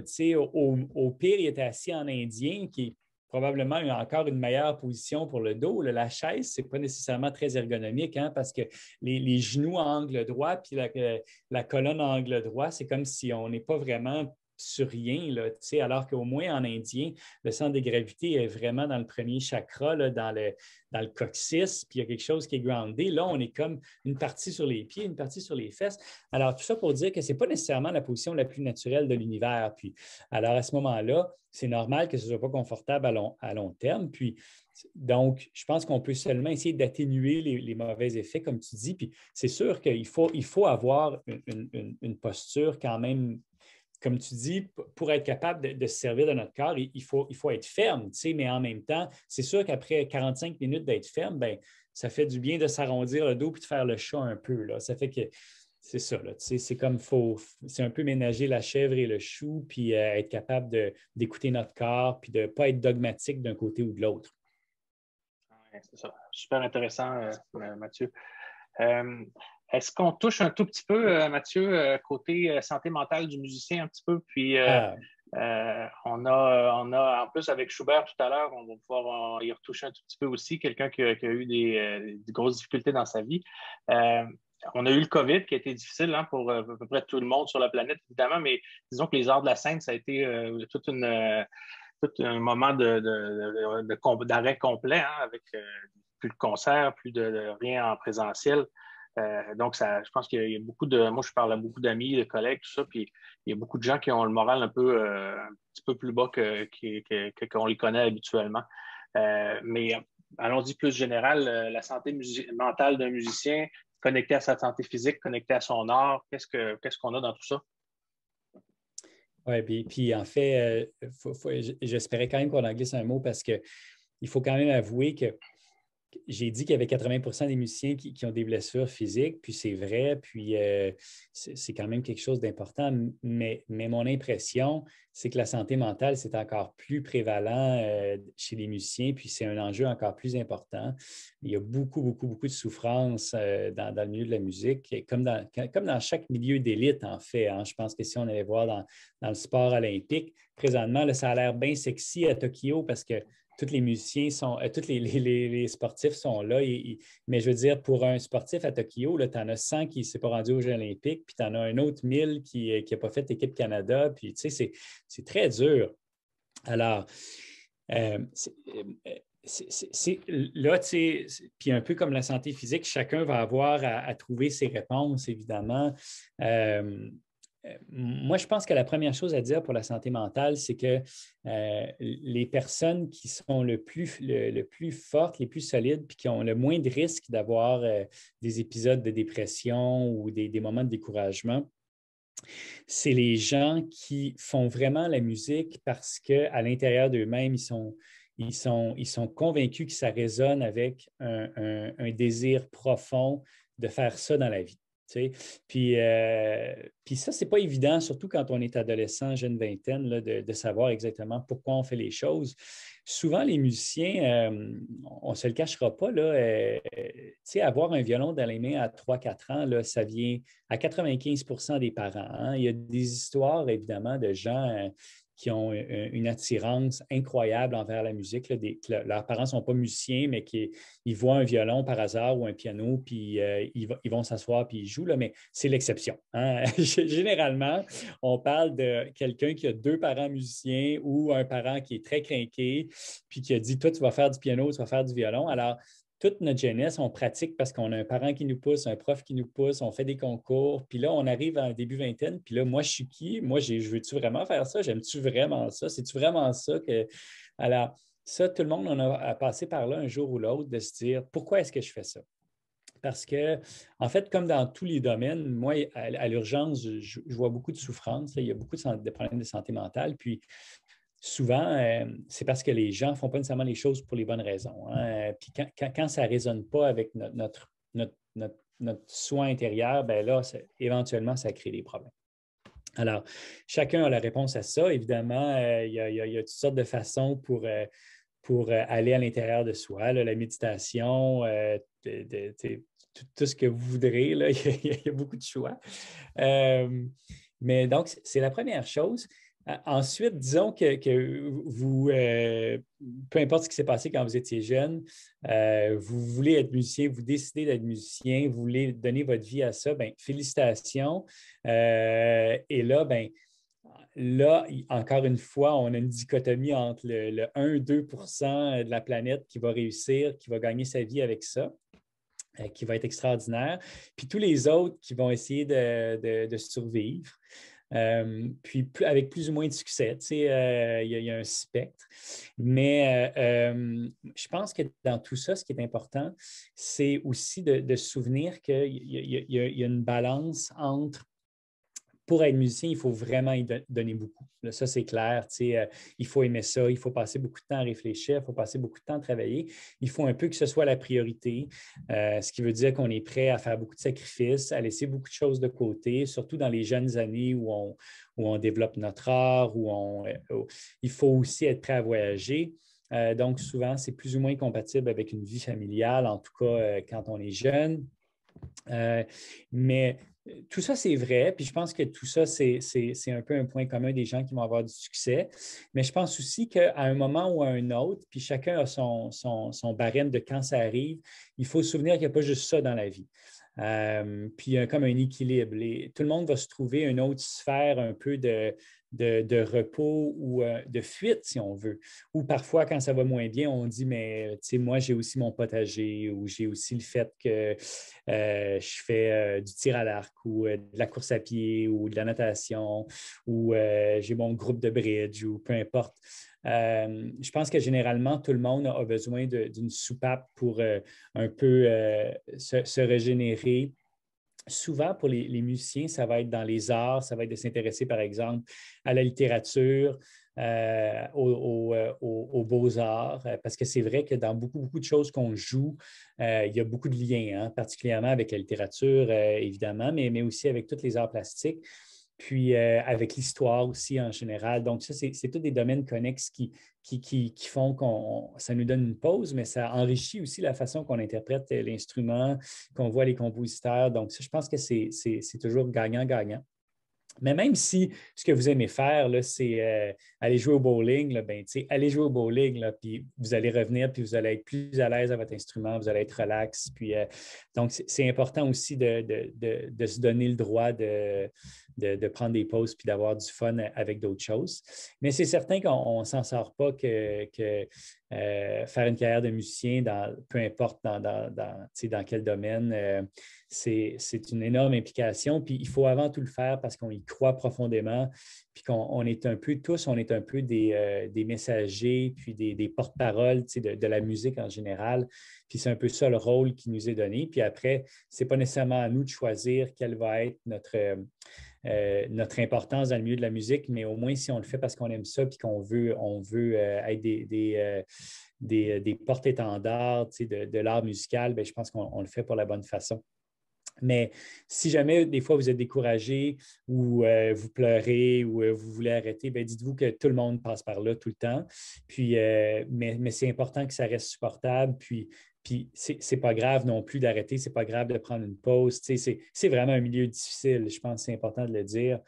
au, pire, ils étaient assis en indien, qui est probablement encore une meilleure position pour le dos. La chaise, ce n'est pas nécessairement très ergonomique hein, parce que les, genoux à angle droit, puis la, la colonne à angle droit, c'est comme si on n'est pas vraiment sur rien, là, alors qu'au moins en indien, le centre de gravité est vraiment dans le premier chakra, dans, le, dans le coccyx, puis il y a quelque chose qui est groundé. Là, on est comme une partie sur les pieds, une partie sur les fesses. Alors, tout ça pour dire que ce n'est pas nécessairement la position la plus naturelle de l'univers. Puis, alors à ce moment-là, c'est normal que ce ne soit pas confortable à long, à long terme. Puis, donc, je pense qu'on peut seulement essayer d'atténuer les, mauvais effets, comme tu dis. Puis c'est sûr qu'il faut, il faut avoir une, posture quand même comme tu dis, pour être capable de, se servir de notre corps, il, faut, être ferme, tu mais en même temps, c'est sûr qu'après 45 minutes d'être ferme, ben, ça fait du bien de s'arrondir le dos et de faire le chat un peu. Là. Ça fait que c'est ça, là, tu sais, c'est comme faut, c'est un peu ménager la chèvre et le chou, puis euh, être capable d'écouter notre corps, puis de ne pas être dogmatique d'un côté ou de l'autre. c'est ça. Super intéressant, euh, Mathieu. Euh, est-ce qu'on touche un tout petit peu, euh, Mathieu, euh, côté euh, santé mentale du musicien un petit peu? Puis ah. on, a, on a, en plus, avec Schubert tout à l'heure, on va pouvoir y retoucher un tout petit peu aussi, quelqu'un qui, a eu des, grosses difficultés dans sa vie. on a eu le COVID qui a été difficile hein, pour à peu près tout le monde sur la planète, évidemment, mais disons que les arts de la scène, ça a été toute tout un moment d'arrêt de, de, complet hein, avec plus de concerts, plus de, rien en présentiel. Euh, donc, ça, je pense qu'il y, a beaucoup de. Moi, je parle à beaucoup d'amis, de collègues, tout ça, puis il y a beaucoup de gens qui ont le moral un peu euh, un petit peu plus bas que, qu'on les connaît habituellement. Euh, mais allons-y plus général, la santé mentale d'un musicien, connecté à sa santé physique, connectée à son art, qu'est-ce qu'on a dans tout ça? Oui, puis, en fait, j'espérais quand même qu'on en glisse un mot parce qu'il faut quand même avouer que j'ai dit qu'il y avait 80 des musiciens qui, ont des blessures physiques, puis c'est vrai, puis euh, c'est quand même quelque chose d'important, mais, mon impression, c'est que la santé mentale, c'est encore plus prévalent euh, chez les musiciens, puis c'est un enjeu encore plus important. Il y a beaucoup, beaucoup, beaucoup de souffrance euh, dans, le milieu de la musique, comme dans, comme dans chaque milieu d'élite, en fait. Hein. Je pense que si on allait voir dans, le sport olympique, présentement, le ça a l'air bien sexy à Tokyo parce que tous les musiciens sont, euh, tous les, sportifs sont là. mais je veux dire, pour un sportif à Tokyo, tu en as 100 qui ne s'est pas rendu aux Jeux olympiques, puis tu en as un autre 1000 qui n'a euh, pas fait équipe Canada. Puis, tu sais, c'est très dur. Alors, euh, c'est là, tu sais, puis un peu comme la santé physique, chacun va avoir à, trouver ses réponses, évidemment. Euh, moi, je pense que la première chose à dire pour la santé mentale, c'est que euh, les personnes qui sont le plus, le, plus fortes, les plus solides, puis qui ont le moins de risques d'avoir euh, des épisodes de dépression ou des, moments de découragement, c'est les gens qui font vraiment la musique parce qu'à l'intérieur d'eux-mêmes, ils sont, ils, sont, ils sont convaincus que ça résonne avec un désir profond de faire ça dans la vie. Puis, euh, puis ça, c'est pas évident, surtout quand on est adolescent, jeune vingtaine, de, savoir exactement pourquoi on fait les choses. Souvent, les musiciens, euh, on se le cachera pas, là, euh, avoir un violon dans les mains à 3-4 ans, là, ça vient à 95 des parents. Hein. Il y a des histoires, évidemment, de gens euh, qui ont euh, euh, une attirance incroyable envers la musique. leurs parents ne sont pas musiciens, mais qui, ils voient un violon par hasard ou un piano, puis euh, ils, vont s'asseoir, puis ils jouent, là, mais c'est l'exception. Hein. Généralement, on parle de quelqu'un qui a deux parents musiciens ou un parent qui est très craqué, puis qui a dit, toi, tu vas faire du piano, tu vas faire du violon. Alors, toute notre jeunesse, on pratique parce qu'on a un parent qui nous pousse, un prof qui nous pousse, on fait des concours, puis là, on arrive à un début vingtaine, puis là, moi, je suis qui? Moi, je veux-tu vraiment faire ça? J'aime-tu vraiment ça? C'est-tu vraiment ça que. Alors, ça, tout le monde on a passé par là un jour ou l'autre de se dire pourquoi est-ce que je fais ça? Parce que, en fait, comme dans tous les domaines, moi, à, l'urgence, je, vois beaucoup de souffrance. il y a beaucoup de problèmes de santé mentale. Puis, souvent, euh, c'est parce que les gens ne font pas nécessairement les choses pour les bonnes raisons. Hein. Euh, puis quand, ça ne résonne pas avec notre, soin intérieur, ben là, éventuellement, ça crée des problèmes. Alors, chacun a la réponse à ça. Évidemment, euh, il, y a, toutes sortes de façons pour, aller à l'intérieur de soi. la méditation, tout, ce que vous voudrez, il, il, y a, beaucoup de choix. mais donc, c'est la première chose. Euh, ensuite, disons que, vous, euh, peu importe ce qui s'est passé quand vous étiez jeune, euh, vous voulez être musicien, vous décidez d'être musicien, vous voulez donner votre vie à ça, ben, félicitations. et là, ben, là, encore une fois, on a une dichotomie entre le, 1-2 de la planète qui va réussir, qui va gagner sa vie avec ça qui va être extraordinaire, puis tous les autres qui vont essayer de, de survivre. Euh, puis avec plus ou moins de succès. Tu sais, euh, il y, a un spectre. Mais euh, je pense que dans tout ça, ce qui est important, c'est aussi de, se souvenir qu'il y, a une balance entre pour être musicien, il faut vraiment y donner beaucoup. ça, c'est clair. Euh, il faut aimer ça, il faut passer beaucoup de temps à réfléchir, il faut passer beaucoup de temps à travailler. Il faut un peu que ce soit la priorité, euh, ce qui veut dire qu'on est prêt à faire beaucoup de sacrifices, à laisser beaucoup de choses de côté, surtout dans les jeunes années où on, développe notre art, où on, euh, il faut aussi être prêt à voyager. donc, souvent, c'est plus ou moins compatible avec une vie familiale, en tout cas quand on est jeune. mais tout ça, c'est vrai, puis je pense que tout ça, c'est un peu un point commun des gens qui vont avoir du succès. Mais je pense aussi qu'à un moment ou à un autre, puis chacun a son, son, barème de quand ça arrive, il faut se souvenir qu'il n'y a pas juste ça dans la vie. Euh, puis il y a comme un équilibre. Et tout le monde va se trouver une autre sphère un peu de, de, repos ou euh, de fuite, si on veut. Ou parfois, quand ça va moins bien, on dit, mais tu sais, moi, j'ai aussi mon potager ou j'ai aussi le fait que euh, je fais euh, du tir à l'arc ou de la course à pied ou de la natation ou j'ai mon groupe de bridge ou peu importe. je pense que généralement, tout le monde a besoin d'une soupape pour un peu se, régénérer, souvent pour les, musiciens, ça va être dans les arts, ça va être de s'intéresser, par exemple, à la littérature, euh, euh, aux, beaux-arts, euh, parce que c'est vrai que dans beaucoup, beaucoup de choses qu'on joue, il y a beaucoup de liens, hein, particulièrement avec la littérature, évidemment, mais, mais aussi avec toutes les arts plastiques puis euh, avec l'histoire aussi en général. Donc, ça, c'est tous des domaines connexes qui, qui, qui font qu'on ça nous donne une pause, mais ça enrichit aussi la façon qu'on interprète l'instrument, qu'on voit les compositeurs. Donc, ça, je pense que c'est toujours gagnant-gagnant. Mais même si ce que vous aimez faire, c'est euh, aller jouer au bowling, là, ben, allez jouer au bowling, puis vous allez revenir, puis vous allez être plus à l'aise avec votre instrument, vous allez être relax. Puis, euh, donc, c'est important aussi de, se donner le droit de, prendre des pauses puis d'avoir du fun avec d'autres choses. Mais c'est certain qu'on ne s'en sort pas que, euh, faire une carrière de musicien, dans, peu importe dans, dans quel domaine, c'est une énorme implication. Puis il faut avant tout le faire parce qu'on y croit profondément, puis qu'on est un peu tous, on est un peu des, euh, messagers, puis des, porte-paroles de, la musique en général. Puis c'est un peu ça le rôle qui nous est donné. Puis après, n'est pas nécessairement à nous de choisir quelle va être euh, euh, notre, importance dans le milieu de la musique, mais au moins si on le fait parce qu'on aime ça, puis qu'on veut, on veut être des, porte étendards de, l'art musical, ben, je pense qu'on le fait pour la bonne façon. Mais si jamais des fois vous êtes découragé ou euh, vous pleurez ou euh, vous voulez arrêter, ben, dites-vous que tout le monde passe par là tout le temps. Puis, euh, mais, c'est important que ça reste supportable. Puis, puis c'est pas grave non plus d'arrêter, ce n'est pas grave de prendre une pause. C'est vraiment un milieu difficile. Je pense que c'est important de le dire.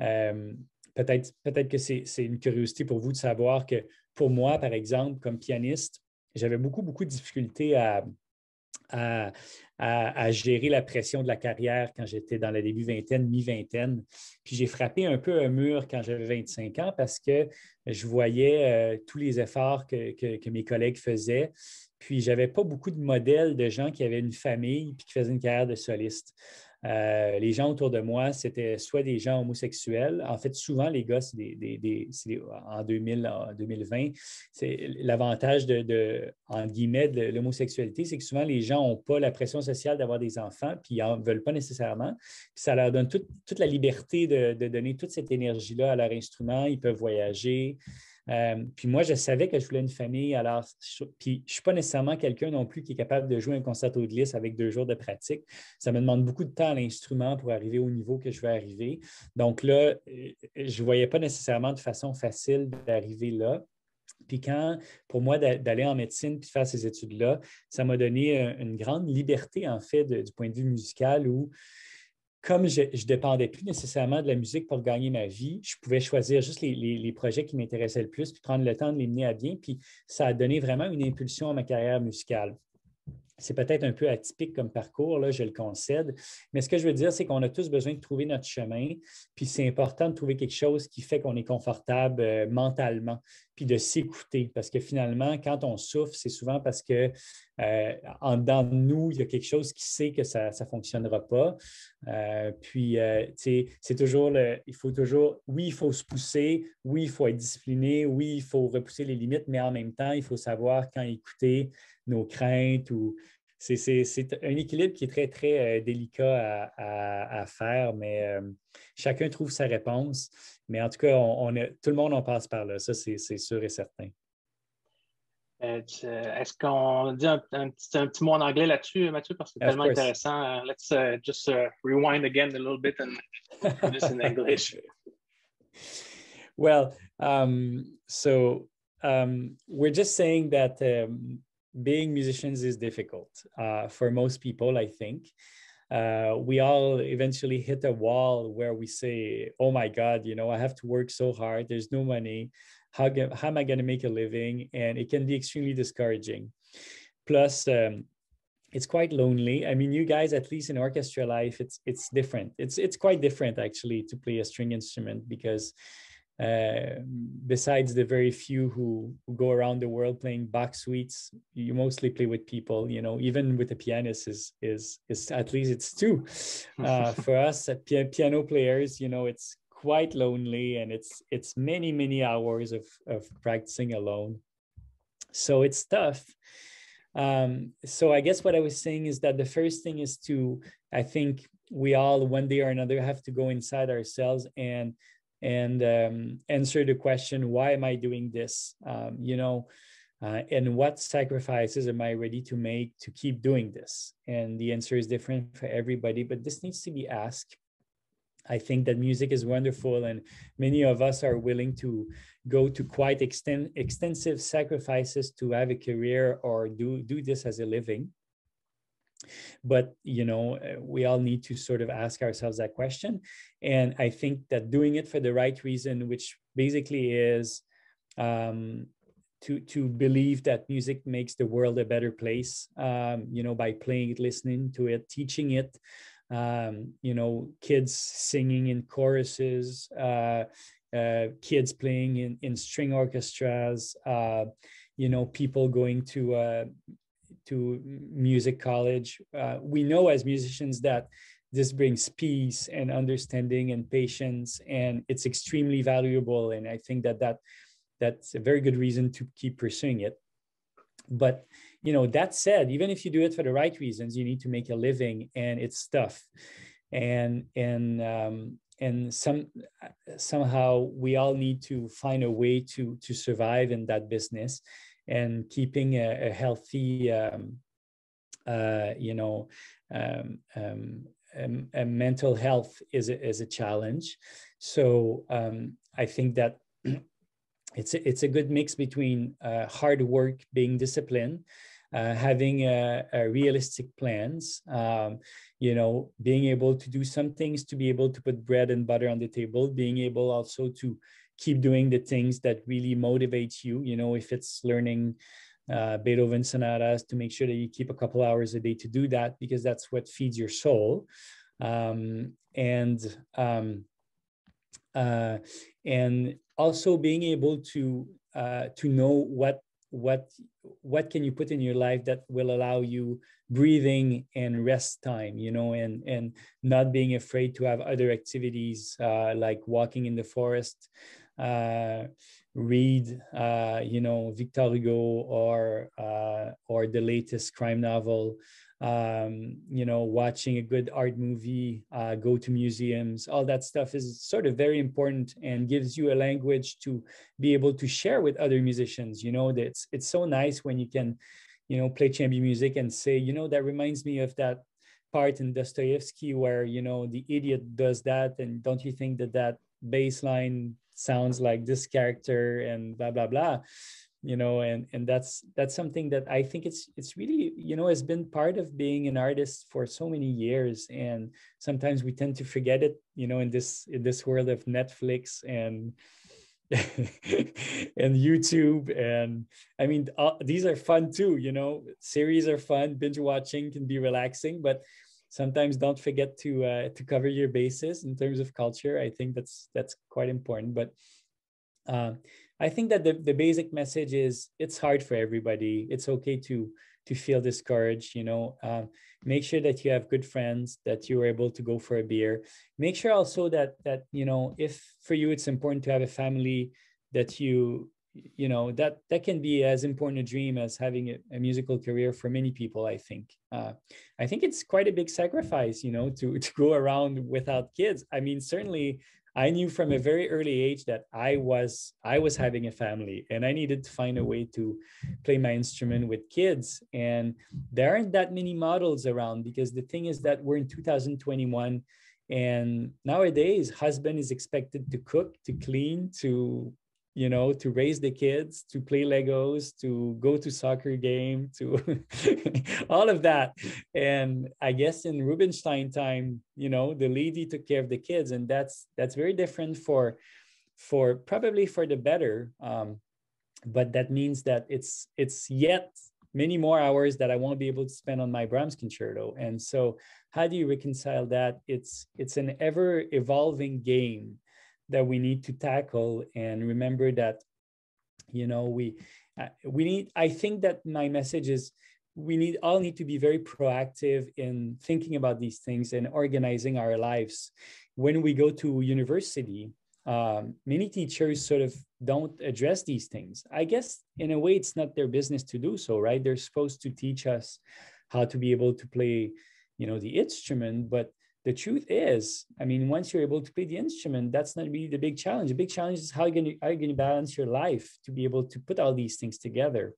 Peut-être peut, -être, que c'est une curiosité pour vous de savoir que pour moi, par exemple, comme pianiste, j'avais beaucoup, beaucoup de difficultés à, à, gérer la pression de la carrière quand j'étais dans le début vingtaine, mi-vingtaine. Puis j'ai frappé un peu un mur quand j'avais 25 ans parce que je voyais euh, tous les efforts que, mes collègues faisaient. Puis, j'avais pas beaucoup de modèles de gens qui avaient une famille puis qui faisaient une carrière de soliste. Euh, les gens autour de moi, c'était soit des gens homosexuels. En fait, souvent, les gars, des, en, 2000, 2020, c'est l'avantage de, en guillemets, de l'homosexualité, c'est que souvent, les gens n'ont pas la pression sociale d'avoir des enfants, puis ils n'en veulent pas nécessairement. ça leur donne toute la liberté de, de donner toute cette énergie-là à leur instrument. Ils peuvent voyager. Euh, puis moi, je savais que je voulais une famille. Alors, puis je ne suis pas nécessairement quelqu'un non plus qui est capable de jouer un concert de glisse avec deux jours de pratique. Ça me demande beaucoup de temps à l'instrument pour arriver au niveau que je veux arriver. Donc là, euh, je ne voyais pas nécessairement de façon facile d'arriver là. Puis quand, pour moi, d'aller en médecine puis faire ces études-là, ça m'a donné euh, une grande liberté, en fait, du point de vue musical où comme je ne dépendais plus nécessairement de la musique pour gagner ma vie, je pouvais choisir juste les, projets qui m'intéressaient le plus, puis prendre le temps de les mener à bien. Puis ça a donné vraiment une impulsion à ma carrière musicale. C'est peut-être un peu atypique comme parcours, là, je le concède, mais ce que je veux dire, c'est qu'on a tous besoin de trouver notre chemin, puis c'est important de trouver quelque chose qui fait qu'on est confortable euh, mentalement de s'écouter. Parce que finalement, quand on souffre, c'est souvent parce que euh, en dedans de nous, il y a quelque chose qui sait que ça ne fonctionnera pas. Euh, puis, euh, c'est toujours le. Il faut toujours. Oui, il faut se pousser. Oui, il faut être discipliné. Oui, il faut repousser les limites, mais en même temps, il faut savoir quand écouter nos craintes ou c'est un équilibre qui est très, très euh, délicat à, à, à, faire, mais euh, chacun trouve sa réponse. Mais en tout cas, tout le monde en passe par là, ça, c'est sûr et certain. Euh, est-ce qu'on dit un, petit, mot en anglais là-dessus, Mathieu, parce que c'est tellement intéressant. Hein. let's just rewind again a little bit and do in English. well, um, so um, we're just saying that um, being musicians is difficult uh, for most people, I think. Uh, we all eventually hit a wall where we say, oh my God, you know, I have to work so hard, there's no money. How, how am I going to make a living? And it can be extremely discouraging. Plus, um, it's quite lonely. I mean, you guys, at least in orchestra life, it's it's different. It's it's quite different actually to play a string instrument because uh, besides the very few who, who, go around the world playing Bach suites, you mostly play with people. You know, even with a pianist is is is at least it's two. Hmm. Uh, for us uh, piano players, you know, it's quite lonely and it's it's many many hours of of practicing alone. So it's tough. Um, so I guess what I was saying is that the first thing is to I think we all one day or another have to go inside ourselves and and um, answer the question, why am I doing this? Um, you know, uh, and what sacrifices am I ready to make to keep doing this? And the answer is different for everybody, but this needs to be asked. I think that music is wonderful, and many of us are willing to go to quite extensive sacrifices to have a career or do, do this as a living. But, you know, uh, we all need to sort of ask ourselves that question. And I think that doing it for the right reason, which basically is um, to, to believe that music makes the world a better place, um, you know, by playing it, listening to it, teaching it, um, you know, kids singing in choruses, uh, uh, kids playing in, in string orchestras, uh, you know, people going to uh, to music college. Uh, we know as musicians that this brings peace and understanding and patience, and it's extremely valuable. And I think that that that's a very good reason to keep pursuing it. But you know, that said, even if you do it for the right reasons, you need to make a living, and it's tough. And and um, and some somehow we all need to find a way to to survive in that business and keeping a, a healthy, um, uh, you know, um, um, um a, mental health is a, is a challenge. So um, I think that it's a, it's a good mix between uh, hard work, being disciplined, uh, having a, a, realistic plans, um, you know, being able to do some things to be able to put bread and butter on the table, being able also to keep doing the things that really motivate you you know if it's learning uh, beethoven sonatas to make sure that you keep a couple hours a day to do that because that's what feeds your soul um, and um, uh, and also being able to uh, to know what what what can you put in your life that will allow you breathing and rest time you know and and not being afraid to have other activities uh, like walking in the forest uh, read, uh, you know, Victor Hugo or uh, or the latest crime novel. Um, you know, watching a good art movie, uh, go to museums, all that stuff is sort of very important and gives you a language to be able to share with other musicians. You know, it's it's so nice when you can, you know, play chamber music and say, you know, that reminds me of that part in Dostoevsky where you know the idiot does that, and don't you think that that baseline sounds like this character and blah blah blah you know and and that's that's something that i think it's it's really you know has been part of being an artist for so many years and sometimes we tend to forget it you know in this in this world of netflix and and youtube and i mean uh, these are fun too you know series are fun binge watching can be relaxing but sometimes don't forget to uh, to cover your bases in terms of culture. I think that's that's quite important. But uh, I think that the, the basic message is it's hard for everybody. It's okay to to feel discouraged. You know, um, make sure that you have good friends, that you are able to go for a beer. Make sure also that that you know if for you it's important to have a family that you you know that that can be as important a dream as having a, a musical career for many people i think uh, i think it's quite a big sacrifice you know to, to go around without kids i mean certainly i knew from a very early age that i was i was having a family and i needed to find a way to play my instrument with kids and there aren't that many models around because the thing is that we're in 2021 and nowadays husband is expected to cook to clean to you know to raise the kids to play legos to go to soccer game to all of that and i guess in rubinstein time you know the lady took care of the kids and that's that's very different for for probably for the better um, but that means that it's it's yet many more hours that i won't be able to spend on my brahms concerto and so how do you reconcile that it's it's an ever evolving game that we need to tackle and remember that you know we uh, we need i think that my message is we need all need to be very proactive in thinking about these things and organizing our lives when we go to university um, many teachers sort of don't address these things i guess in a way it's not their business to do so right they're supposed to teach us how to be able to play you know the instrument but the truth is, I mean, once you're able to play the instrument, that's not really the big challenge. The big challenge is how you're going to, you balance your life to be able to put all these things together.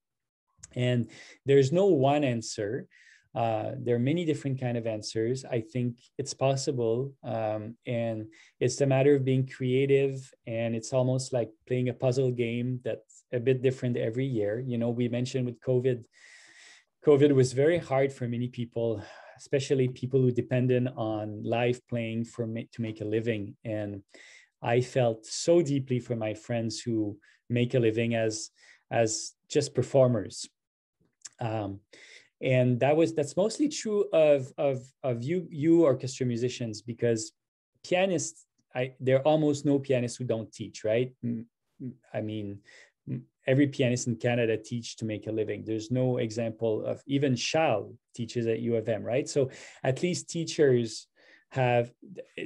And there's no one answer. Uh, there are many different kind of answers. I think it's possible, um, and it's a matter of being creative. And it's almost like playing a puzzle game that's a bit different every year. You know, we mentioned with COVID, COVID was very hard for many people especially people who depended on live playing for me, to make a living. And I felt so deeply for my friends who make a living as as just performers. Um, and that was that's mostly true of of of you you orchestra musicians because pianists I, there are almost no pianists who don't teach, right? I mean, every pianist in Canada teach to make a living. There's no example of even Shal teaches at U of M, right? So at least teachers have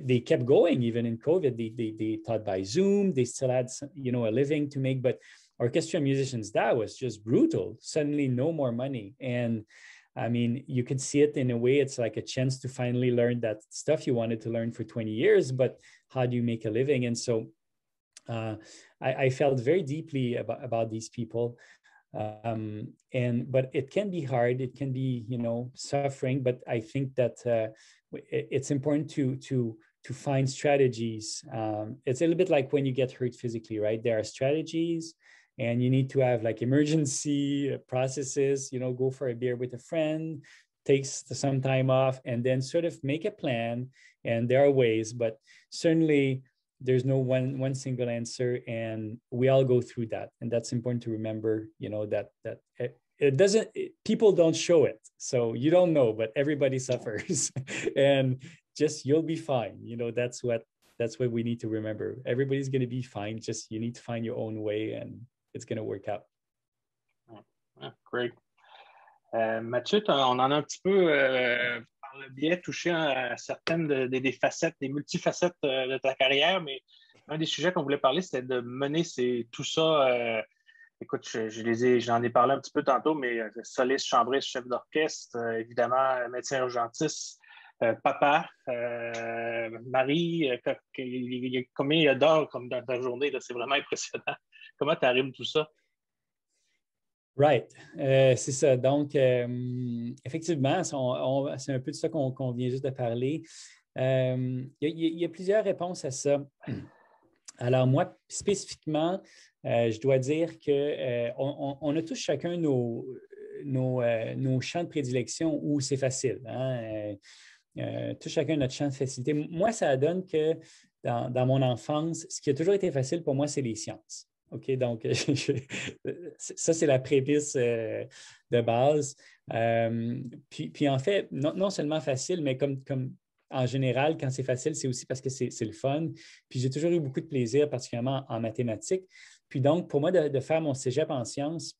they kept going even in COVID. They, they, they taught by Zoom. They still had some, you know a living to make, but orchestra musicians that was just brutal. Suddenly, no more money and I mean, you could see it in a way, it's like a chance to finally learn that stuff you wanted to learn for 20 years, but how do you make a living? And so uh, I, I, felt very deeply about, about these people. Um, and but it can be hard it can be you know suffering but i think that uh, it's important to to to find strategies um, it's a little bit like when you get hurt physically right there are strategies and you need to have like emergency processes you know go for a beer with a friend takes some time off and then sort of make a plan and there are ways but certainly there's no one one single answer and we all go through that and that's important to remember you know that that it, it doesn't it, people don't show it so you don't know but everybody suffers and just you'll be fine you know that's what that's what we need to remember everybody's going to be fine just you need to find your own way and it's going to work out yeah, great euh, Mathieu, on en a un petit peu euh, On touché à certaines des facettes, des multifacettes euh, de ta carrière, mais un des sujets qu'on voulait parler, c'était de mener tout ça. Euh, écoute, je, les ai, j'en ai parlé un petit peu tantôt, mais euh, soliste, chambriste, chef d'orchestre, évidemment, médecin urgentiste, papa, Marie, combien il y comme dans ta journée, c'est vraiment impressionnant. Comment tu arrives tout ça? Right, euh, c'est ça. Donc, euh, effectivement, c'est un peu de ça qu'on vient juste de parler. Euh, il y, a plusieurs réponses à ça. Alors, moi, spécifiquement, je dois dire qu'on on, a tous chacun nos, champs de prédilection où c'est facile. Hein? tous chacun notre champ de facilité. Moi, ça donne que dans mon enfance, ce qui a toujours été facile pour moi, c'est les sciences. OK, donc ça, c'est la prépice euh, de base. Euh, puis, en fait, non, seulement facile, mais comme, comme en général, quand c'est facile, c'est aussi parce que c'est le fun. Puis j'ai toujours eu beaucoup de plaisir, particulièrement en mathématiques. Puis donc, pour moi, de, de faire mon cégep en sciences,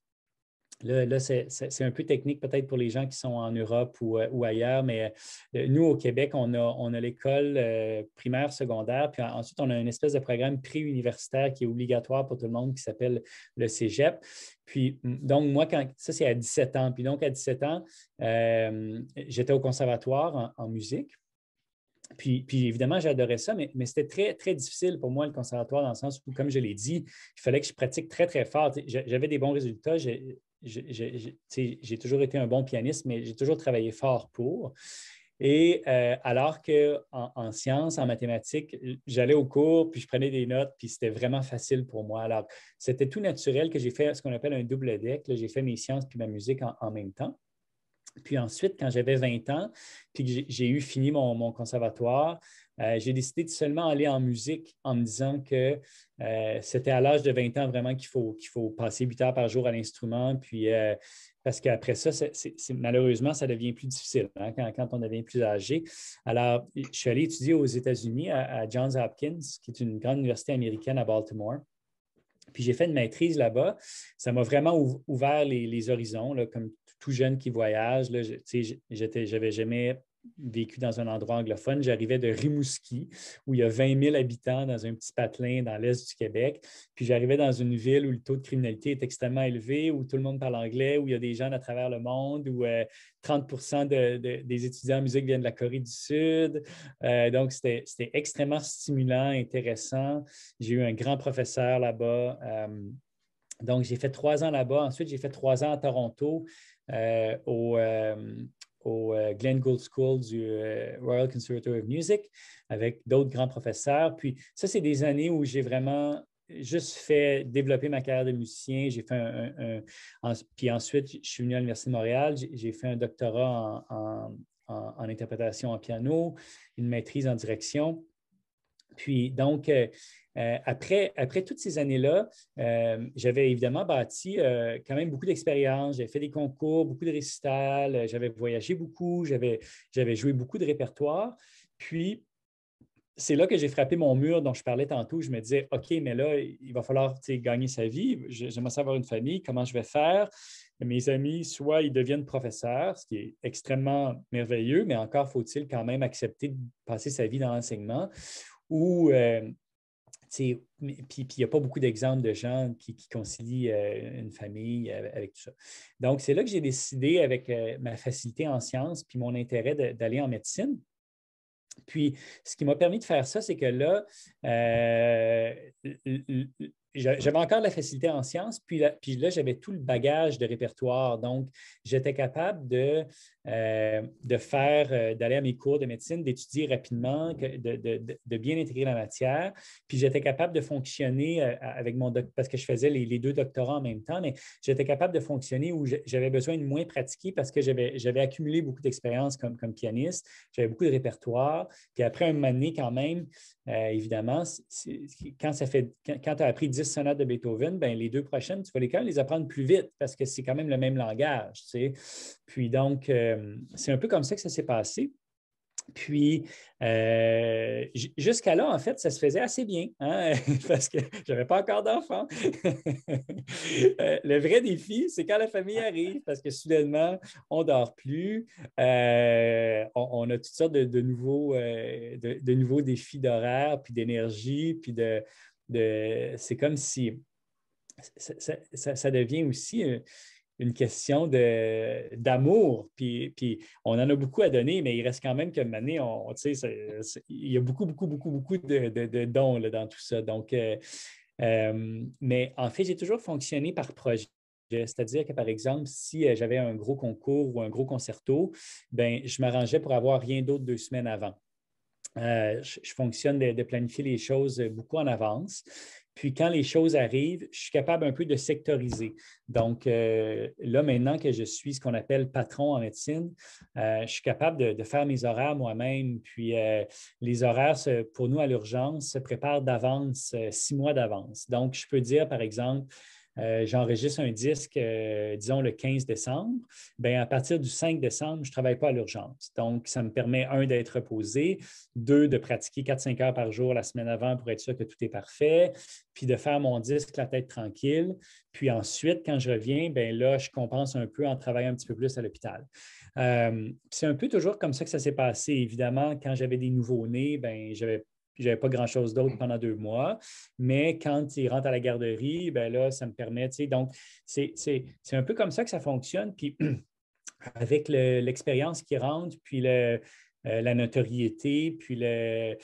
Là, c'est un peu technique peut-être pour les gens qui sont en Europe ou, euh, ailleurs, mais euh, nous, au Québec, on a, on a l'école euh, primaire, secondaire, puis ensuite, on a une espèce de programme pré-universitaire qui est obligatoire pour tout le monde qui s'appelle le cégep. Puis, mm, donc, moi, quand, ça, c'est à 17 ans. Puis, donc, à 17 ans, j'étais au conservatoire en, musique. Puis, puis, évidemment, j'adorais ça, mais, mais c'était très, très difficile pour moi, le conservatoire, dans le sens où, comme je l'ai dit, il fallait que je pratique très, très fort. J'avais des bons résultats, j'ai toujours été un bon pianiste, mais j'ai toujours travaillé fort pour. Et euh, alors que en, sciences, en mathématiques, j'allais au cours, puis je prenais des notes, puis c'était vraiment facile pour moi. Alors, c'était tout naturel que j'ai fait ce qu'on appelle un double deck. J'ai fait mes sciences puis ma musique en, même temps. Puis ensuite, quand j'avais 20 ans, puis que j'ai eu fini mon conservatoire, euh, j'ai décidé de seulement aller en musique en me disant que euh, c'était à l'âge de 20 ans vraiment qu'il faut, qu'il faut passer 8 heures par jour à l'instrument. Puis, euh, parce qu'après ça, c'est, malheureusement, ça devient plus difficile hein, quand, on devient plus âgé. Alors, je suis allé étudier aux États-Unis à, Johns Hopkins, qui est une grande université américaine à Baltimore. Puis j'ai fait une maîtrise là-bas. Ça m'a vraiment ouvert les, horizons, là, comme tout jeune qui voyage. Là, je, j'étais, j'avais jamais vécu dans un endroit anglophone. J'arrivais de Rimouski, où il y a 20 000 habitants dans un petit patelin dans l'est du Québec. Puis j'arrivais dans une ville où le taux de criminalité est extrêmement élevé, où tout le monde parle anglais, où il y a des gens à travers le monde, où 30 euh, des étudiants en musique viennent de la Corée du Sud. Euh, donc, c'était extrêmement stimulant, intéressant. J'ai eu un grand professeur là-bas. Euh, donc, j'ai fait trois ans là-bas. Ensuite, j'ai fait trois ans à Toronto, au, au euh, Glenn Gould School du euh, Royal Conservatory of Music avec d'autres grands professeurs. Puis ça, c'est des années où j'ai vraiment juste fait développer ma carrière de musicien. J'ai fait un, puis ensuite, je suis venu à l'Université de Montréal. J'ai fait un doctorat en, en, interprétation en piano, une maîtrise en direction. Puis donc, euh, euh, après, après toutes ces années-là, euh, j'avais évidemment bâti euh, quand même beaucoup d'expérience. J'avais fait des concours, beaucoup de récitals, j'avais voyagé beaucoup, j'avais joué beaucoup de répertoires. Puis, c'est là que j'ai frappé mon mur dont je parlais tantôt. Je me disais, OK, mais là, il va falloir gagner sa vie. J'aimerais savoir une famille. Comment je vais faire? Mes amis, soit ils deviennent professeurs, ce qui est extrêmement merveilleux, mais encore faut-il quand même accepter de passer sa vie dans l'enseignement, ou puis il n'y a pas beaucoup d'exemples de gens qui, qui concilient euh, une famille euh, avec tout ça. Donc, c'est là que j'ai décidé, avec euh, ma facilité en sciences, puis mon intérêt d'aller en médecine. Puis, ce qui m'a permis de faire ça, c'est que là, j'avais encore la facilité en sciences, puis puis là j'avais tout le bagage de répertoire. Donc, j'étais capable de euh, de faire, euh, d'aller à mes cours de médecine, d'étudier rapidement, que, de, de, de, bien intégrer la matière. Puis j'étais capable de fonctionner euh, avec mon doc parce que je faisais les, deux doctorats en même temps, mais j'étais capable de fonctionner où j'avais besoin de moins pratiquer parce que j'avais accumulé beaucoup d'expérience comme, comme pianiste, j'avais beaucoup de répertoire. Puis après un moment donné, quand même, évidemment, quand ça fait quand, tu as appris 10 sonates de Beethoven, ben les deux prochaines, tu vas les quand même les apprendre plus vite parce que c'est quand même le même langage. Tu sais. Puis donc, euh, c'est un peu comme ça que ça s'est passé. Puis, euh, jusqu'à là, en fait, ça se faisait assez bien, hein, parce que je n'avais pas encore d'enfant. Euh, le vrai défi, c'est quand la famille arrive, parce que soudainement, on ne dort plus, on, a toutes sortes de, nouveaux, défis d'horaire, puis d'énergie, puis de... c'est comme si ça, devient aussi une question d'amour. Puis, puis, on en a beaucoup à donner, mais il reste quand même que année, on, il y a beaucoup, beaucoup, beaucoup, beaucoup de, de, dons là, dans tout ça. Donc, euh, euh, mais en fait, j'ai toujours fonctionné par projet. C'est-à-dire que, par exemple, si euh, j'avais un gros concours ou un gros concerto, ben, je m'arrangeais pour avoir rien d'autre deux semaines avant. je, fonctionne de, planifier les choses beaucoup en avance. Puis quand les choses arrivent, je suis capable un peu de sectoriser. Donc euh, là, maintenant que je suis ce qu'on appelle patron en médecine, euh, je suis capable de, faire mes horaires moi-même. Puis euh, les horaires pour nous à l'urgence se préparent d'avance, six mois d'avance. Donc je peux dire, par exemple, euh, j'enregistre un disque, euh, disons le 15 décembre, bien, à partir du 5 décembre, je ne travaille pas à l'urgence. Donc, ça me permet, un, d'être reposé, deux, de pratiquer 4-5 heures par jour la semaine avant pour être sûr que tout est parfait, puis de faire mon disque la tête tranquille. Puis ensuite, quand je reviens, bien là, je compense un peu en travaillant un petit peu plus à l'hôpital. Euh, c'est un peu toujours comme ça que ça s'est passé. Évidemment, quand j'avais des nouveaux-nés, ben j'avais puis je n'avais pas grand-chose d'autre mm. pendant deux mois. Mais quand il rentre à la garderie, ben là, ça me permet, tu sais, donc c'est un peu comme ça que ça fonctionne. Puis avec l'expérience qui rentre, puis euh, la notoriété, puis le, euh,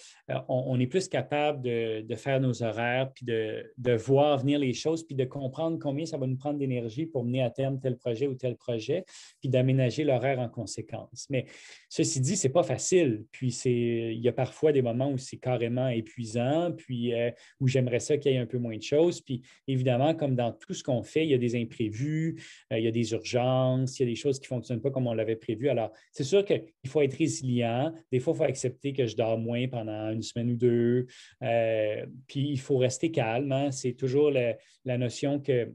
on, est plus capable de, faire nos horaires, puis de, de, voir venir les choses, puis de comprendre combien ça va nous prendre d'énergie pour mener à terme tel projet ou tel projet, puis d'aménager l'horaire en conséquence. Mais Ceci dit, c'est pas facile. Puis il y a parfois des moments où c'est carrément épuisant, puis euh, où j'aimerais ça qu'il y ait un peu moins de choses. Puis évidemment, comme dans tout ce qu'on fait, il y a des imprévus, euh, il y a des urgences, il y a des choses qui ne fonctionnent pas comme on l'avait prévu. Alors, c'est sûr qu'il faut être résilient. Des fois, il faut accepter que je dors moins pendant une semaine ou deux. Euh, puis il faut rester calme. Hein. C'est toujours la notion que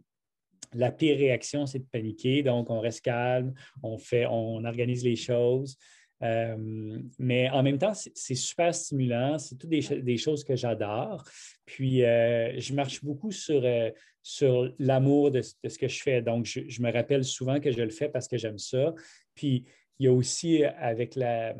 la pire réaction, c'est de paniquer. Donc, on reste calme, on fait, on organise les choses. Euh, mais en même temps, c'est super stimulant. C'est toutes des, choses que j'adore. Puis, euh, je marche beaucoup sur, euh, sur l'amour de, ce que je fais. Donc, je, je, me rappelle souvent que je le fais parce que j'aime ça. Puis, il y a aussi avec la,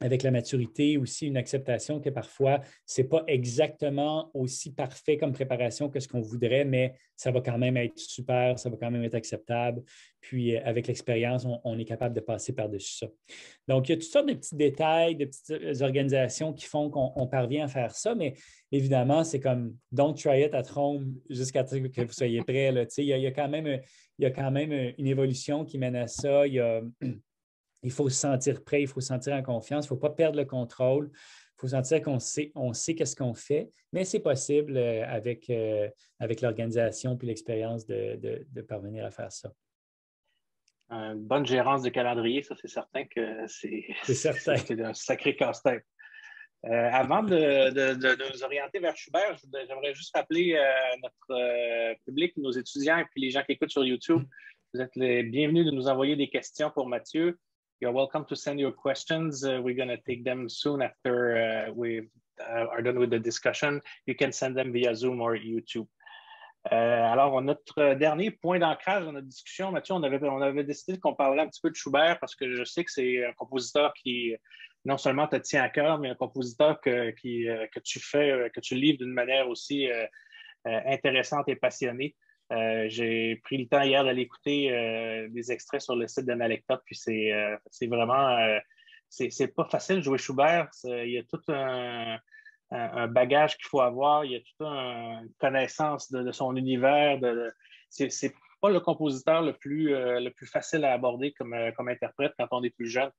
avec la maturité aussi une acceptation que parfois ce n'est pas exactement aussi parfait comme préparation que ce qu'on voudrait, mais ça va quand même être super, ça va quand même être acceptable. Puis euh, avec l'expérience, on, est capable de passer par-dessus ça. Donc, il y a toutes sortes de petits détails, de petites euh, organisations qui font qu'on parvient à faire ça, mais évidemment, c'est comme don't try it at home jusqu'à ce que vous soyez prêt. Il, il, y a quand même, il y a quand même euh, une évolution qui mène à ça. Il y a Il faut se sentir prêt, il faut se sentir en confiance, il ne faut pas perdre le contrôle, il faut sentir qu'on sait, on sait qu'est-ce qu'on fait, mais c'est possible euh, avec, euh, avec l'organisation puis l'expérience de, parvenir à faire ça une euh, bonne gérance de calendrier, ça, c'est certain que c'est, un sacré casse-tête. avant de, nous orienter vers Schubert, j'aimerais juste rappeler à notre public, nos étudiants et puis les gens qui écoutent sur YouTube, vous êtes les bienvenus de nous envoyer des questions pour Mathieu you're welcome to send your questions. Uh, we're going to take them soon after uh, we uh, are done with the discussion. You can send them via Zoom or YouTube. Euh, alors, notre euh, dernier point d'ancrage dans notre discussion, Mathieu, on avait, décidé qu'on parlait un petit peu de Schubert parce que je sais que c'est un compositeur qui non seulement te tient à cœur, mais un compositeur que, euh, que tu fais, que tu livres d'une manière aussi intéressante et passionnée. Euh, j'ai pris le temps hier d'aller écouter euh, des extraits sur le site d'Analecta, puis c'est euh, vraiment. c'est pas facile de jouer Schubert. Il y a tout un, bagage qu'il faut avoir, il y a toute une connaissance de, son univers. c'est pas le compositeur le plus, le plus facile à aborder comme, comme interprète quand on est plus jeune.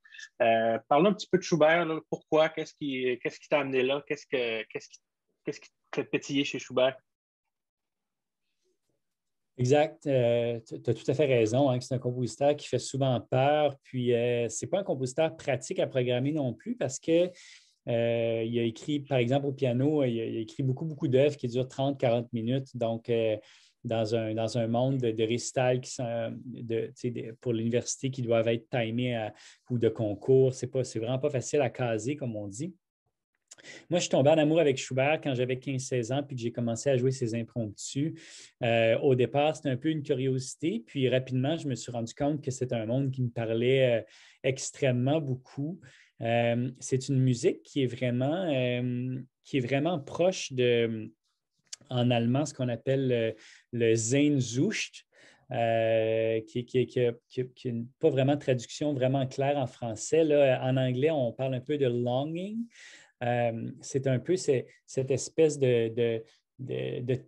Euh, parlons un petit peu de Schubert. pourquoi? Qu'est-ce qui t'a amené là? Qu'est-ce que, quest qui, qu'est-ce qui te fait chez Schubert? Exact. Euh, tu as tout à fait raison. Hein, c'est un compositeur qui fait souvent peur. Puis, euh, c'est ce n'est pas un compositeur pratique à programmer non plus parce que euh, il a écrit, par exemple, au piano, il a, écrit beaucoup, beaucoup d'œuvres qui durent 30-40 minutes. Donc, dans un, dans un monde de, de récital qui pour l'université qui doivent être timés ou de concours, c'est pas, vraiment pas facile à caser, comme on dit. Moi, je suis tombé en amour avec Schubert quand j'avais 15-16 ans, puis que j'ai commencé à jouer ses impromptus. Euh, au départ, c'était un peu une curiosité, puis rapidement, je me suis rendu compte que c'est un monde qui me parlait euh, extrêmement beaucoup. Euh, c'est une musique qui est vraiment, qui est vraiment proche de, en allemand, ce qu'on appelle le, qui, qui, pas vraiment traduction vraiment claire en français. Là. En anglais, on parle un peu de longing. Euh, c'est un peu cette espèce de,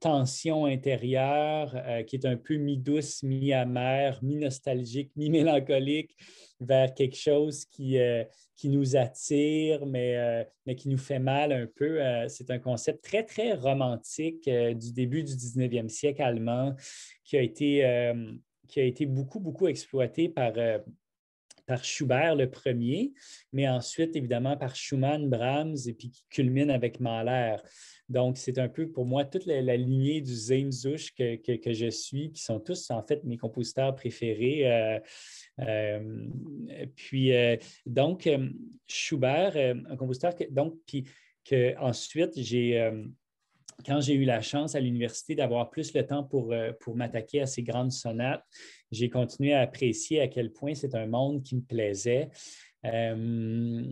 tension intérieure euh, qui est un peu mi-douce, mi-amère, mi-nostalgique, mi-mélancolique vers quelque chose qui, euh, qui nous attire, mais, mais, qui nous fait mal un peu. c'est un concept très, très romantique du début du 19e siècle allemand qui a été, qui a été beaucoup, beaucoup exploité par par Schubert le premier, mais ensuite, évidemment, par Schumann, Brahms, et puis qui culmine avec Mahler. Donc, c'est un peu pour moi toute la, lignée du Zemzouch que, que, je suis, qui sont tous en fait mes compositeurs préférés. Euh, euh, puis, euh, donc, Schubert, un compositeur, que, donc, puis que ensuite, j'ai quand j'ai eu la chance à l'université d'avoir plus le temps pour, euh, pour m'attaquer à ces grandes sonates, j'ai continué à apprécier à quel point c'est un monde qui me plaisait. Euh,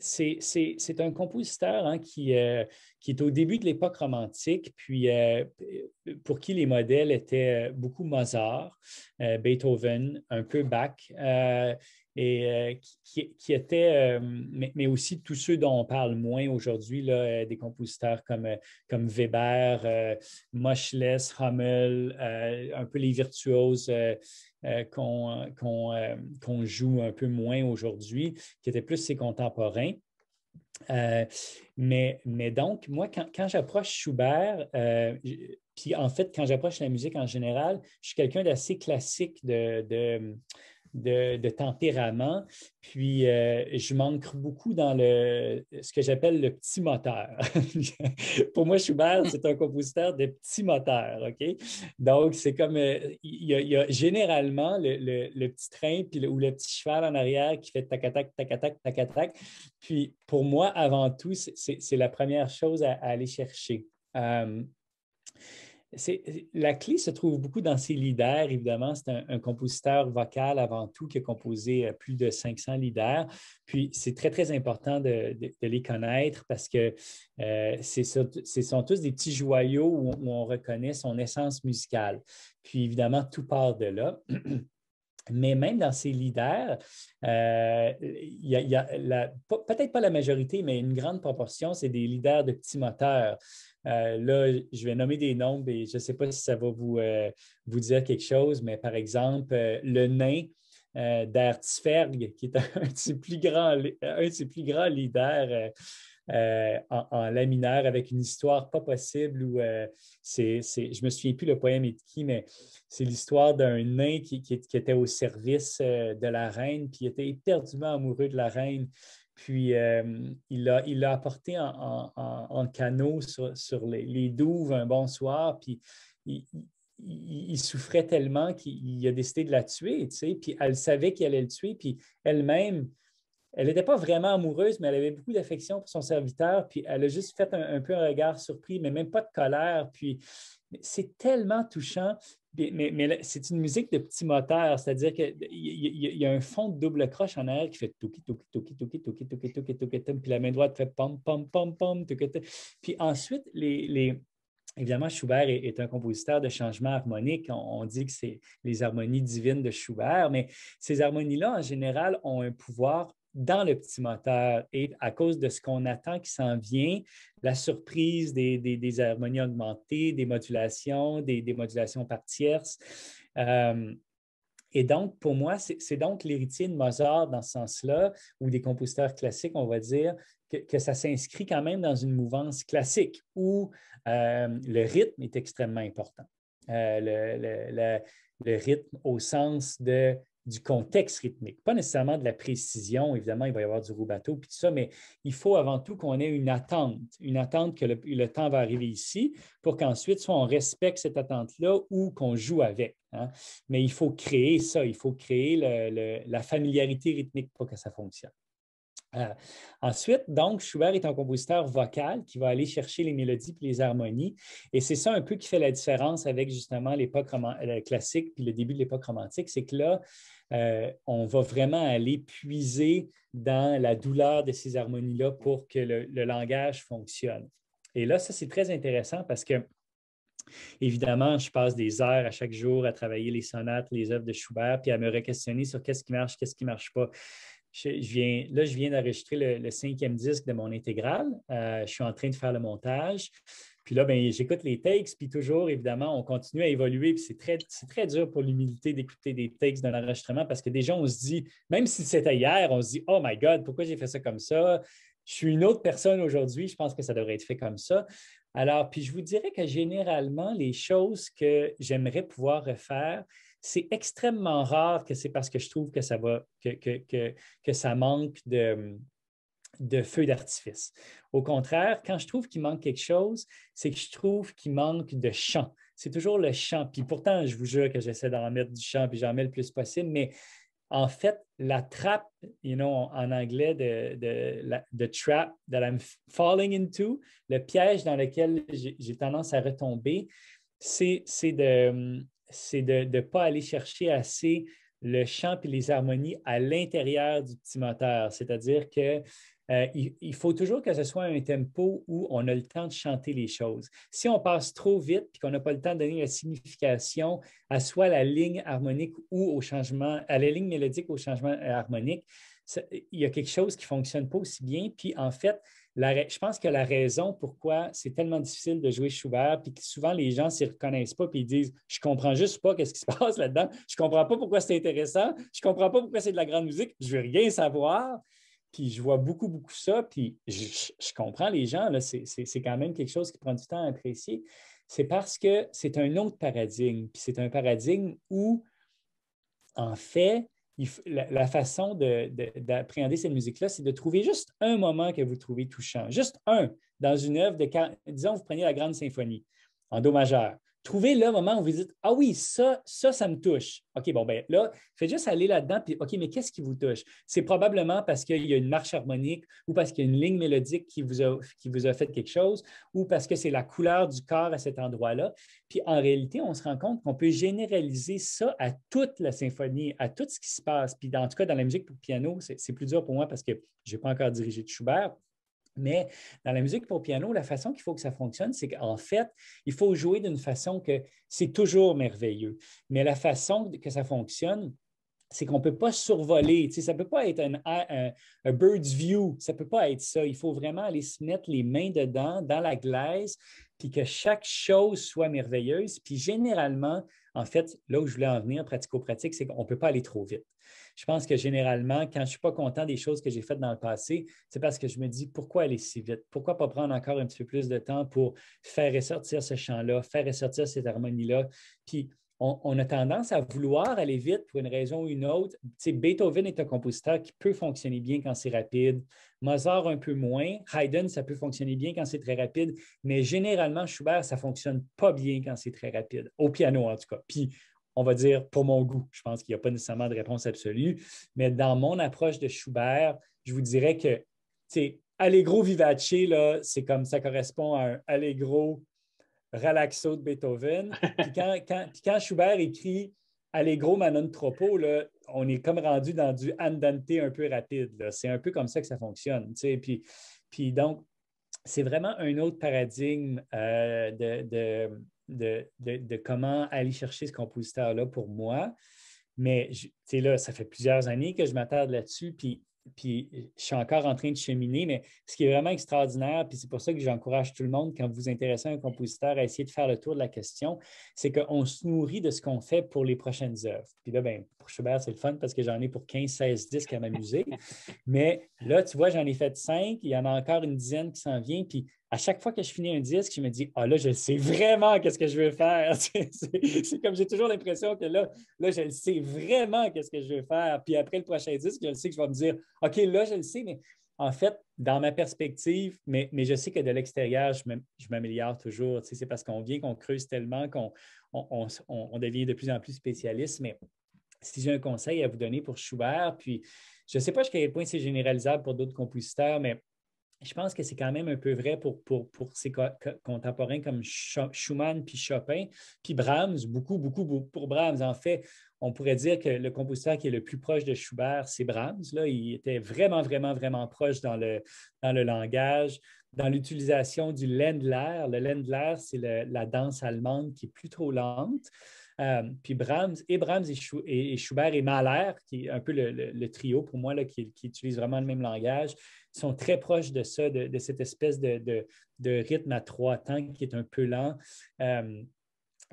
c'est un compositeur hein, qui, euh, qui, est au début de l'époque romantique, puis pour qui les modèles étaient beaucoup Mozart, Beethoven, un peu Bach. Euh, qui, étaient, euh, mais, aussi tous ceux dont on parle moins aujourd'hui, euh, des compositeurs comme, comme Weber, Moschles, Hummel, un peu les virtuoses qu'on joue un peu moins aujourd'hui, qui étaient plus ses contemporains. mais, mais donc, moi, quand, j'approche Schubert, puis en fait, quand j'approche la musique en général, je suis quelqu'un d'assez classique de, de, de, tempérament. Puis, euh, je manque beaucoup dans le, ce que j'appelle le petit moteur. Pour moi, Schubert, c'est un compositeur de petits moteurs. OK? Donc, c'est comme, euh, il, y a, généralement le, petit train puis ou le petit cheval en arrière qui fait tac-tac, tac-tac, tac-tac. Puis, pour moi, avant tout, c'est la première chose à, aller chercher. Euh, la clé se trouve beaucoup dans ses leaders, évidemment. C'est un, compositeur vocal avant tout qui a composé euh, plus de 500 leaders. Puis c'est très, très important de, les connaître parce que euh, ce sont tous des petits joyaux où, on reconnaît son essence musicale. Puis évidemment, tout part de là. Mais même dans ces leaders, euh, y a peut-être pas la majorité, mais une grande proportion, c'est des leaders de petits moteurs. Euh, là, je vais nommer des noms et je ne sais pas si ça va vous, euh, vous dire quelque chose, mais par exemple, euh, le nain d'Hertzferg, qui est un de ses plus grands, plus leaders en, laminaire avec une histoire pas possible où c'est, je ne me souviens plus le poème est de qui, mais c'est l'histoire d'un nain qui, était au service de la reine, puis était éperdument amoureux de la reine. Puis euh, il, l'a il apporté en, canot sur, les, douves un bon soir, puis il, souffrait tellement qu'il a décidé de la tuer, tu sais. Puis elle savait qu'il allait le tuer, puis elle-même, elle n'était pas vraiment amoureuse, mais elle avait beaucoup d'affection pour son serviteur, puis elle a juste fait un, peu un regard surpris, mais même pas de colère. Puis c'est tellement touchant, mais, c'est une musique de petit moteur, c'est-à-dire qu'il y, y, a un fond de double croche en elle qui fait toki, toki, toki, toki, toki, toki, toki, toki. puis la main droite fait pom, pom, pom, pom, Puis ensuite, les, les Évidemment, Schubert est, un compositeur de changement harmonique. On, on dit que c'est les harmonies divines de Schubert, mais ces harmonies-là, en général, ont un pouvoir dans le petit moteur. Et à cause de ce qu'on attend qui s'en vient, la surprise des, des, harmonies augmentées, des modulations, des, des modulations par tierces. Euh, et donc, pour moi, c'est donc l'héritier de Mozart dans ce sens-là, ou des compositeurs classiques, on va dire, que, que ça s'inscrit quand même dans une mouvance classique où euh, le rythme est extrêmement important. Euh, le, le, le, rythme au sens de du contexte rythmique, pas nécessairement de la précision. Évidemment, il va y avoir du roubateau puis tout ça, mais il faut avant tout qu'on ait une attente, une attente que le, temps va arriver ici pour qu'ensuite, soit on respecte cette attente-là ou qu'on joue avec. Hein. Mais il faut créer ça, il faut créer la familiarité rythmique pour que ça fonctionne. Euh, ensuite, donc, Schubert est un compositeur vocal qui va aller chercher les mélodies puis les harmonies. Et c'est ça un peu qui fait la différence avec justement l'époque euh, classique puis le début de l'époque romantique, c'est que là, euh, on va vraiment aller puiser dans la douleur de ces harmonies-là pour que le, langage fonctionne. Et là, ça, c'est très intéressant parce que Évidemment, je passe des heures à chaque jour à travailler les sonates, les œuvres de Schubert, puis à me re-questionner sur qu'est-ce qui marche, qu'est-ce qui ne marche pas là, je viens d'enregistrer le, cinquième disque de mon intégrale. Euh, je suis en train de faire le montage. Puis là, ben, j'écoute les takes, puis toujours, évidemment, on continue à évoluer. Puis c'est très, très dur pour l'humilité d'écouter des takes d'un enregistrement parce que déjà, on se dit, même si c'était hier, on se dit, oh my God, pourquoi j'ai fait ça comme ça? Je suis une autre personne aujourd'hui, je pense que ça devrait être fait comme ça. Alors, puis je vous dirais que généralement, les choses que j'aimerais pouvoir refaire, c'est extrêmement rare que c'est parce que je trouve que ça va, que, ça manque de, de feu d'artifice. Au contraire, quand je trouve qu'il manque quelque chose, c'est que je trouve qu'il manque de champ. C'est toujours le champ. Puis pourtant, je vous jure que j'essaie d'en mettre du champ puis j'en mets le plus possible, mais en fait, la trappe, you know, en anglais, de, de, de, trap that I'm falling into, le piège dans lequel j'ai tendance à retomber, c'est de, c'est de ne pas aller chercher assez le chant et les harmonies à l'intérieur du petit moteur. C'est-à-dire que euh, il, faut toujours que ce soit un tempo où on a le temps de chanter les choses. Si on passe trop vite et qu'on n'a pas le temps de donner la signification à soit la ligne harmonique ou au changement, à la ligne mélodique au changement euh, harmonique, il y a quelque chose qui ne fonctionne pas aussi bien. Puis en fait, je pense que la raison pourquoi c'est tellement difficile de jouer Schubert, puis que souvent les gens ne s'y reconnaissent pas, puis ils disent Je comprends juste pas qu'est-ce qui se passe là-dedans, je comprends pas pourquoi c'est intéressant, je comprends pas pourquoi c'est de la grande musique, je veux rien savoir. Puis je vois beaucoup, beaucoup ça, puis je, comprends les gens, c'est quand même quelque chose qui prend du temps à apprécier. C'est parce que c'est un autre paradigme, puis c'est un paradigme où, en fait, la, façon d'appréhender cette musique-là, c'est de trouver juste un moment que vous trouvez touchant, juste un, dans une œuvre de, disons, vous prenez la Grande Symphonie en Do majeur. Trouvez le moment où vous dites Ah oui, ça, ça, ça me touche. OK, bon, ben là, faites juste aller là-dedans, puis OK, mais qu'est-ce qui vous touche? C'est probablement parce qu'il y a une marche harmonique ou parce qu'il y a une ligne mélodique qui vous a, qui vous a fait quelque chose ou parce que c'est la couleur du corps à cet endroit-là. Puis en réalité, on se rend compte qu'on peut généraliser ça à toute la symphonie, à tout ce qui se passe. Puis en tout cas, dans la musique pour piano, c'est plus dur pour moi parce que je n'ai pas encore dirigé de Schubert mais dans la musique pour piano, la façon qu'il faut que ça fonctionne, c'est qu'en fait, il faut jouer d'une façon que c'est toujours merveilleux. Mais la façon que ça fonctionne, c'est qu'on ne peut pas survoler. Tu ça ne peut pas être un, bird's view. Ça ne peut pas être ça. Il faut vraiment aller se mettre les mains dedans, dans la glaise, puis que chaque chose soit merveilleuse. Puis généralement, en fait, là où je voulais en venir, pratico-pratique, c'est qu'on ne peut pas aller trop vite. Je pense que généralement, quand je ne suis pas content des choses que j'ai faites dans le passé, c'est parce que je me dis pourquoi aller si vite? Pourquoi pas prendre encore un petit peu plus de temps pour faire ressortir ce champ-là, faire ressortir cette harmonie-là? Puis on, a tendance à vouloir aller vite pour une raison ou une autre. Beethoven est un compositeur qui peut fonctionner bien quand c'est rapide, Mozart un peu moins, Haydn, ça peut fonctionner bien quand c'est très rapide, mais généralement, Schubert, ça fonctionne pas bien quand c'est très rapide, au piano en tout cas. Puis, on va dire, pour mon goût, je pense qu'il n'y a pas nécessairement de réponse absolue, mais dans mon approche de Schubert, je vous dirais que, tu Allegro vivace, là, c'est comme ça correspond à un Allegro Relaxo de Beethoven. Puis quand, Schubert écrit Allegro Manon Troppo, là, on est comme rendu dans du andante un peu rapide. C'est un peu comme ça que ça fonctionne. Puis, puis donc, c'est vraiment un autre paradigme euh, de, de, de, de, comment aller chercher ce compositeur-là pour moi. Mais là, ça fait plusieurs années que je m'attarde là-dessus. Puis puis je suis encore en train de cheminer, mais ce qui est vraiment extraordinaire, puis c'est pour ça que j'encourage tout le monde, quand vous vous intéressez à un compositeur, à essayer de faire le tour de la question, c'est qu'on se nourrit de ce qu'on fait pour les prochaines œuvres. Puis là, ben, pour Schubert, c'est le fun parce que j'en ai pour 15, 16 disques à m'amuser. mais là, tu vois, j'en ai fait cinq, il y en a encore une dizaine qui s'en vient, puis à chaque fois que je finis un disque, je me dis Ah là, je sais vraiment qu'est-ce que je veux faire. c'est comme j'ai toujours l'impression que là, là, je sais vraiment qu'est-ce que je veux faire. Puis après le prochain disque, je le sais que je vais me dire OK, là, je le sais, mais en fait, dans ma perspective, mais, je sais que de l'extérieur, je m'améliore toujours. C'est parce qu'on vient, qu'on creuse tellement qu'on on, on, devient de plus en plus spécialiste. Mais si j'ai un conseil à vous donner pour Schubert, puis je ne sais pas jusqu'à quel point c'est généralisable pour d'autres compositeurs, mais je pense que c'est quand même un peu vrai pour, pour, ses contemporains comme Schumann puis Chopin, puis Brahms, beaucoup, beaucoup, beaucoup, pour Brahms. En fait, on pourrait dire que le compositeur qui est le plus proche de Schubert, c'est Brahms. Là. Il était vraiment, vraiment, vraiment proche dans le, langage, dans l'utilisation du Ländler. Le Ländler, c'est la danse allemande qui est plus trop lente. Euh, puis Brahms et Brahms et, Schubert et Mahler, qui est un peu le, trio pour moi, qui, utilise vraiment le même langage, sont très proches de ça, de, cette espèce de, rythme à trois temps qui est un peu lent. Euh,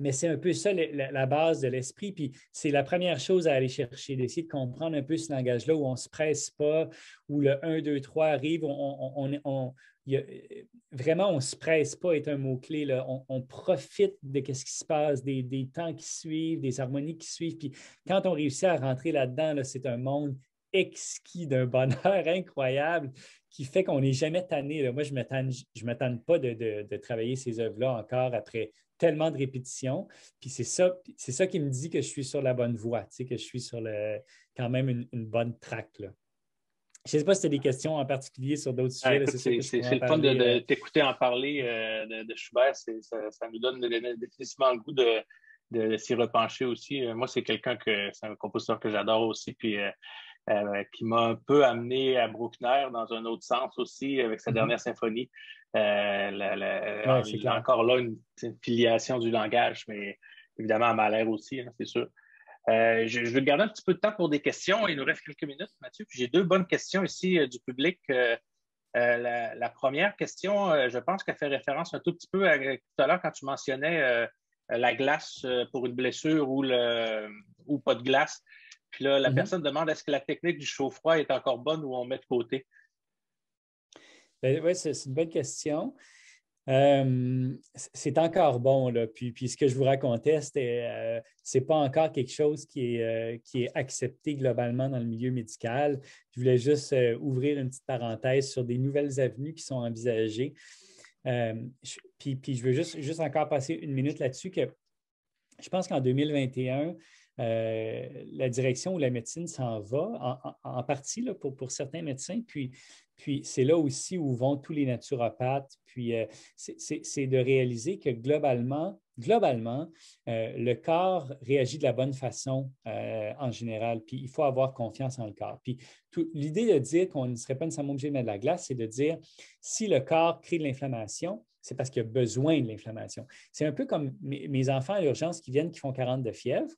mais c'est un peu ça la, base de l'esprit. Puis c'est la première chose à aller chercher, d'essayer de comprendre un peu ce langage-là où on ne se presse pas, où le 1, 2, 3 arrive, on, on, euh, vraiment, on ne se presse pas est un mot-clé. On, profite de ce qui se passe, des, temps qui suivent, des harmonies qui suivent. Puis quand on réussit à rentrer là-dedans, c'est un monde exquis d'un bonheur incroyable qui fait qu'on n'est jamais tanné. Moi, je ne me, me pas de, travailler ces œuvres-là encore après tellement de répétitions. Puis c'est ça, c'est ça qui me dit que je suis sur la bonne voie, que je suis sur quand même une, une bonne traque. Je ne sais pas si tu as des questions en particulier sur d'autres sujets. Ah, c'est le fun de, euh. t'écouter en parler euh, de, Schubert. Ça, nous donne définitivement le goût de, s'y repencher aussi. Euh, moi, c'est quelqu'un que c'est un compositeur que j'adore aussi, puis qui m'a un peu amené à Bruckner dans un autre sens aussi avec sa mm-hmm. dernière symphonie. Euh, encore là une, filiation du langage, mais évidemment à malheur aussi, hein, c'est sûr. Euh, je, vais garder un petit peu de temps pour des questions. Il nous reste quelques minutes, Mathieu. J'ai deux bonnes questions ici euh, du public. Euh, la, première question, je pense qu'elle fait référence un tout petit peu à tout à l'heure quand tu mentionnais la glace pour une blessure ou, le, ou pas de glace. Puis là, la mhm. personne demande est-ce que la technique du chaud-froid est encore bonne ou on met de côté? Ben, oui, c'est une bonne question. Euh, c'est encore bon, là. Puis, puis, ce que je vous racontais, ce n'est euh, c'est pas encore quelque chose qui est, euh, qui est accepté globalement dans le milieu médical. Je voulais juste ouvrir une petite parenthèse sur des nouvelles avenues qui sont envisagées. puis, puis, je veux juste, juste encore passer une minute là-dessus que je pense qu'en 2021, euh, la direction où la médecine s'en va, en, partie pour, pour, certains médecins. Puis, puis c'est là aussi où vont tous les naturopathes. Puis euh, c'est de réaliser que globalement, globalement euh, le corps réagit de la bonne façon en général. Puis il faut avoir confiance en le corps. Puis l'idée de dire qu'on ne serait pas nécessairement obligé de mettre de la glace, c'est de dire si le corps crée de l'inflammation, c'est parce qu'il a besoin de l'inflammation. C'est un peu comme mes, enfants à l'urgence qui viennent, qui font 40 de fièvre.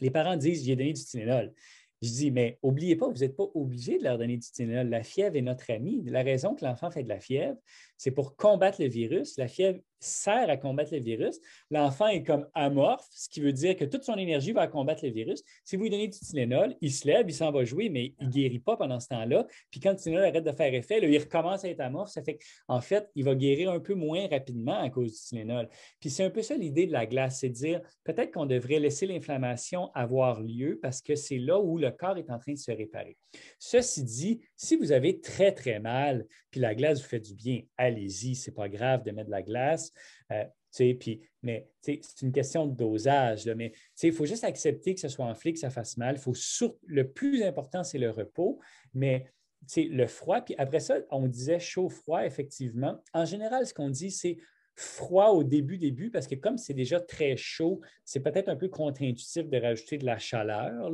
Les parents disent, j'ai donné du Tylenol. Je dis, mais oubliez pas, vous n'êtes pas obligé de leur donner du Tylenol. La fièvre est notre amie. La raison que l'enfant fait de la fièvre, c'est pour combattre le virus. La fièvre sert à combattre le virus. L'enfant est comme amorphe, ce qui veut dire que toute son énergie va combattre le virus. Si vous lui donnez du Tylenol, il se lève, il s'en va jouer, mais il ne guérit pas pendant ce temps-là. Puis quand le Tylenol arrête de faire effet, il recommence à être amorphe. Ça fait qu'en fait, il va guérir un peu moins rapidement à cause du Tylenol. Puis c'est un peu ça l'idée de la glace, c'est de dire peut-être qu'on devrait laisser l'inflammation avoir lieu parce que c'est là où le corps est en train de se réparer. Ceci dit, si vous avez très, très mal, puis la glace vous fait du bien, allez-y, c'est pas grave de mettre de la glace. Euh, puis, mais c'est une question de dosage. mais il faut juste accepter que ce soit enflé, que ça fasse mal. Faut Le plus important, c'est le repos, mais le froid. Puis après ça, on disait chaud-froid, effectivement. En général, ce qu'on dit, c'est froid au début, début, parce que comme c'est déjà très chaud, c'est peut-être un peu contre-intuitif de rajouter de la chaleur,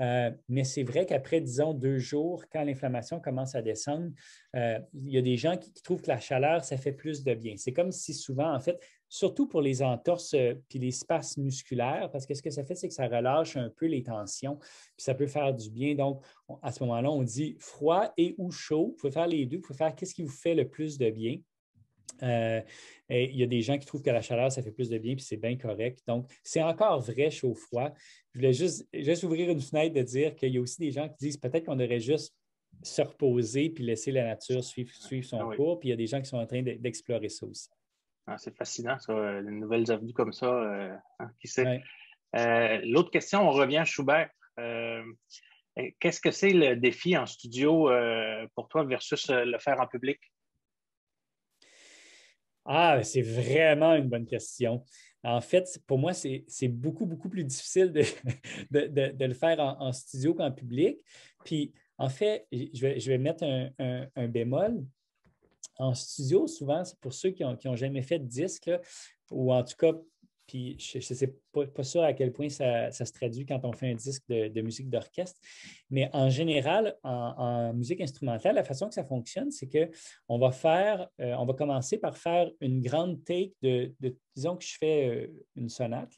euh, mais c'est vrai qu'après, disons, deux jours, quand l'inflammation commence à descendre, euh, il y a des gens qui, trouvent que la chaleur, ça fait plus de bien. C'est comme si souvent, en fait, surtout pour les entorses et euh, puis les spasmes musculaires, parce que ce que ça fait, c'est que ça relâche un peu les tensions, puis ça peut faire du bien. Donc, à ce moment-là, on dit froid et ou chaud, vous pouvez faire les deux, vous pouvez faire qu'est-ce qui vous fait le plus de bien. Euh, il y a des gens qui trouvent que la chaleur, ça fait plus de bien, puis c'est bien correct. Donc, c'est encore vrai chaud-froid. Je voulais juste, juste ouvrir une fenêtre de dire qu'il y a aussi des gens qui disent peut-être qu'on aurait juste se reposer puis laisser la nature suivre, son ah cours. Puis il y a des gens qui sont en train d'explorer ça aussi. Ah, c'est fascinant, ça, de euh, nouvelles avenues comme ça. Euh, hein, qui sait? L'autre question, on revient à Schubert. Qu'est-ce que c'est le défi en studio pour toi versus le faire en public? Ah, c'est vraiment une bonne question. En fait, pour moi, c'est beaucoup, beaucoup plus difficile de, le faire en, studio qu'en public. Puis, en fait, je vais, mettre un, bémol. En studio, souvent, c'est pour ceux qui n'ont ont jamais fait de disque, ou en tout cas puis je ne sais pas, sûr à quel point ça, se traduit quand on fait un disque de, musique d'orchestre, mais en général, en, musique instrumentale, la façon que ça fonctionne, c'est qu'on va faire, euh, on va commencer par faire une grande take de, disons que je fais euh, une sonate,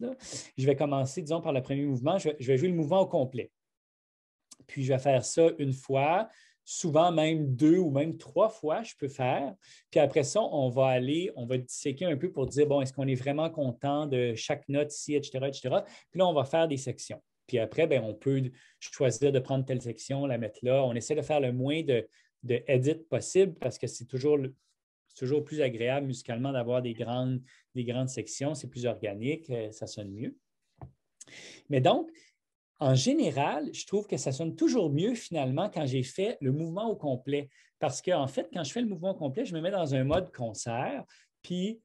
je vais commencer, disons, par le premier mouvement, je vais jouer le mouvement au complet. Puis je vais faire ça une fois, souvent même deux ou même trois fois, je peux faire. Puis après ça, on va aller, on va disséquer un peu pour dire, bon, est-ce qu'on est vraiment content de chaque note ici, etc., etc. Puis là, on va faire des sections. Puis après, bien, on peut choisir de prendre telle section, la mettre là. On essaie de faire le moins de, de edit possible parce que c'est toujours, toujours plus agréable musicalement d'avoir des grandes, des grandes sections. C'est plus organique, euh, ça sonne mieux. Mais donc, en général, je trouve que ça sonne toujours mieux finalement quand j'ai fait le mouvement au complet. Parce qu'en fait, quand je fais le mouvement au complet, je me mets dans un mode concert, puis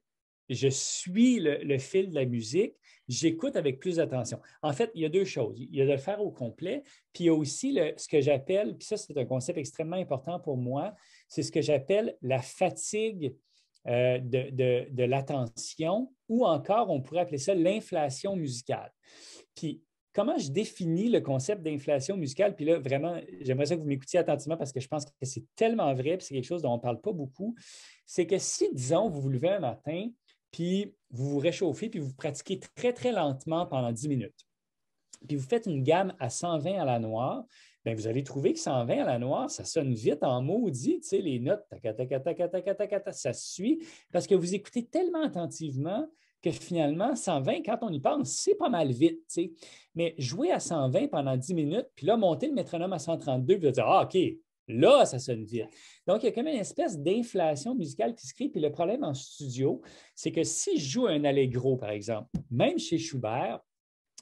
je suis le, fil de la musique, j'écoute avec plus d'attention. En fait, il y a deux choses. Il y a de le faire au complet, puis il y a aussi le, ce que j'appelle, puis ça c'est un concept extrêmement important pour moi, c'est ce que j'appelle la fatigue euh, de, de l'attention, ou encore on pourrait appeler ça l'inflation musicale. Puis comment je définis le concept d'inflation musicale? Puis là, vraiment, j'aimerais ça que vous m'écoutiez attentivement parce que je pense que c'est tellement vrai, puis c'est quelque chose dont on ne parle pas beaucoup. C'est que si, disons, vous vous levez un matin, puis vous vous réchauffez, puis vous pratiquez très, très lentement pendant 10 minutes, puis vous faites une gamme à 120 à la noire, bien, vous allez trouver que 120 à la noire, ça sonne vite en maudit, tu sais, les notes, tac, tac, tac, ta ta ça suit, parce que vous écoutez tellement attentivement que finalement, 120, quand on y parle, c'est pas mal vite. sais. Mais jouer à 120 pendant 10 minutes, puis là, monter le métronome à 132, puis dire Ah, OK, là, ça sonne vite. Donc, il y a comme une espèce d'inflation musicale qui se crée. Puis le problème en studio, c'est que si je joue un allegro, par exemple, même chez Schubert,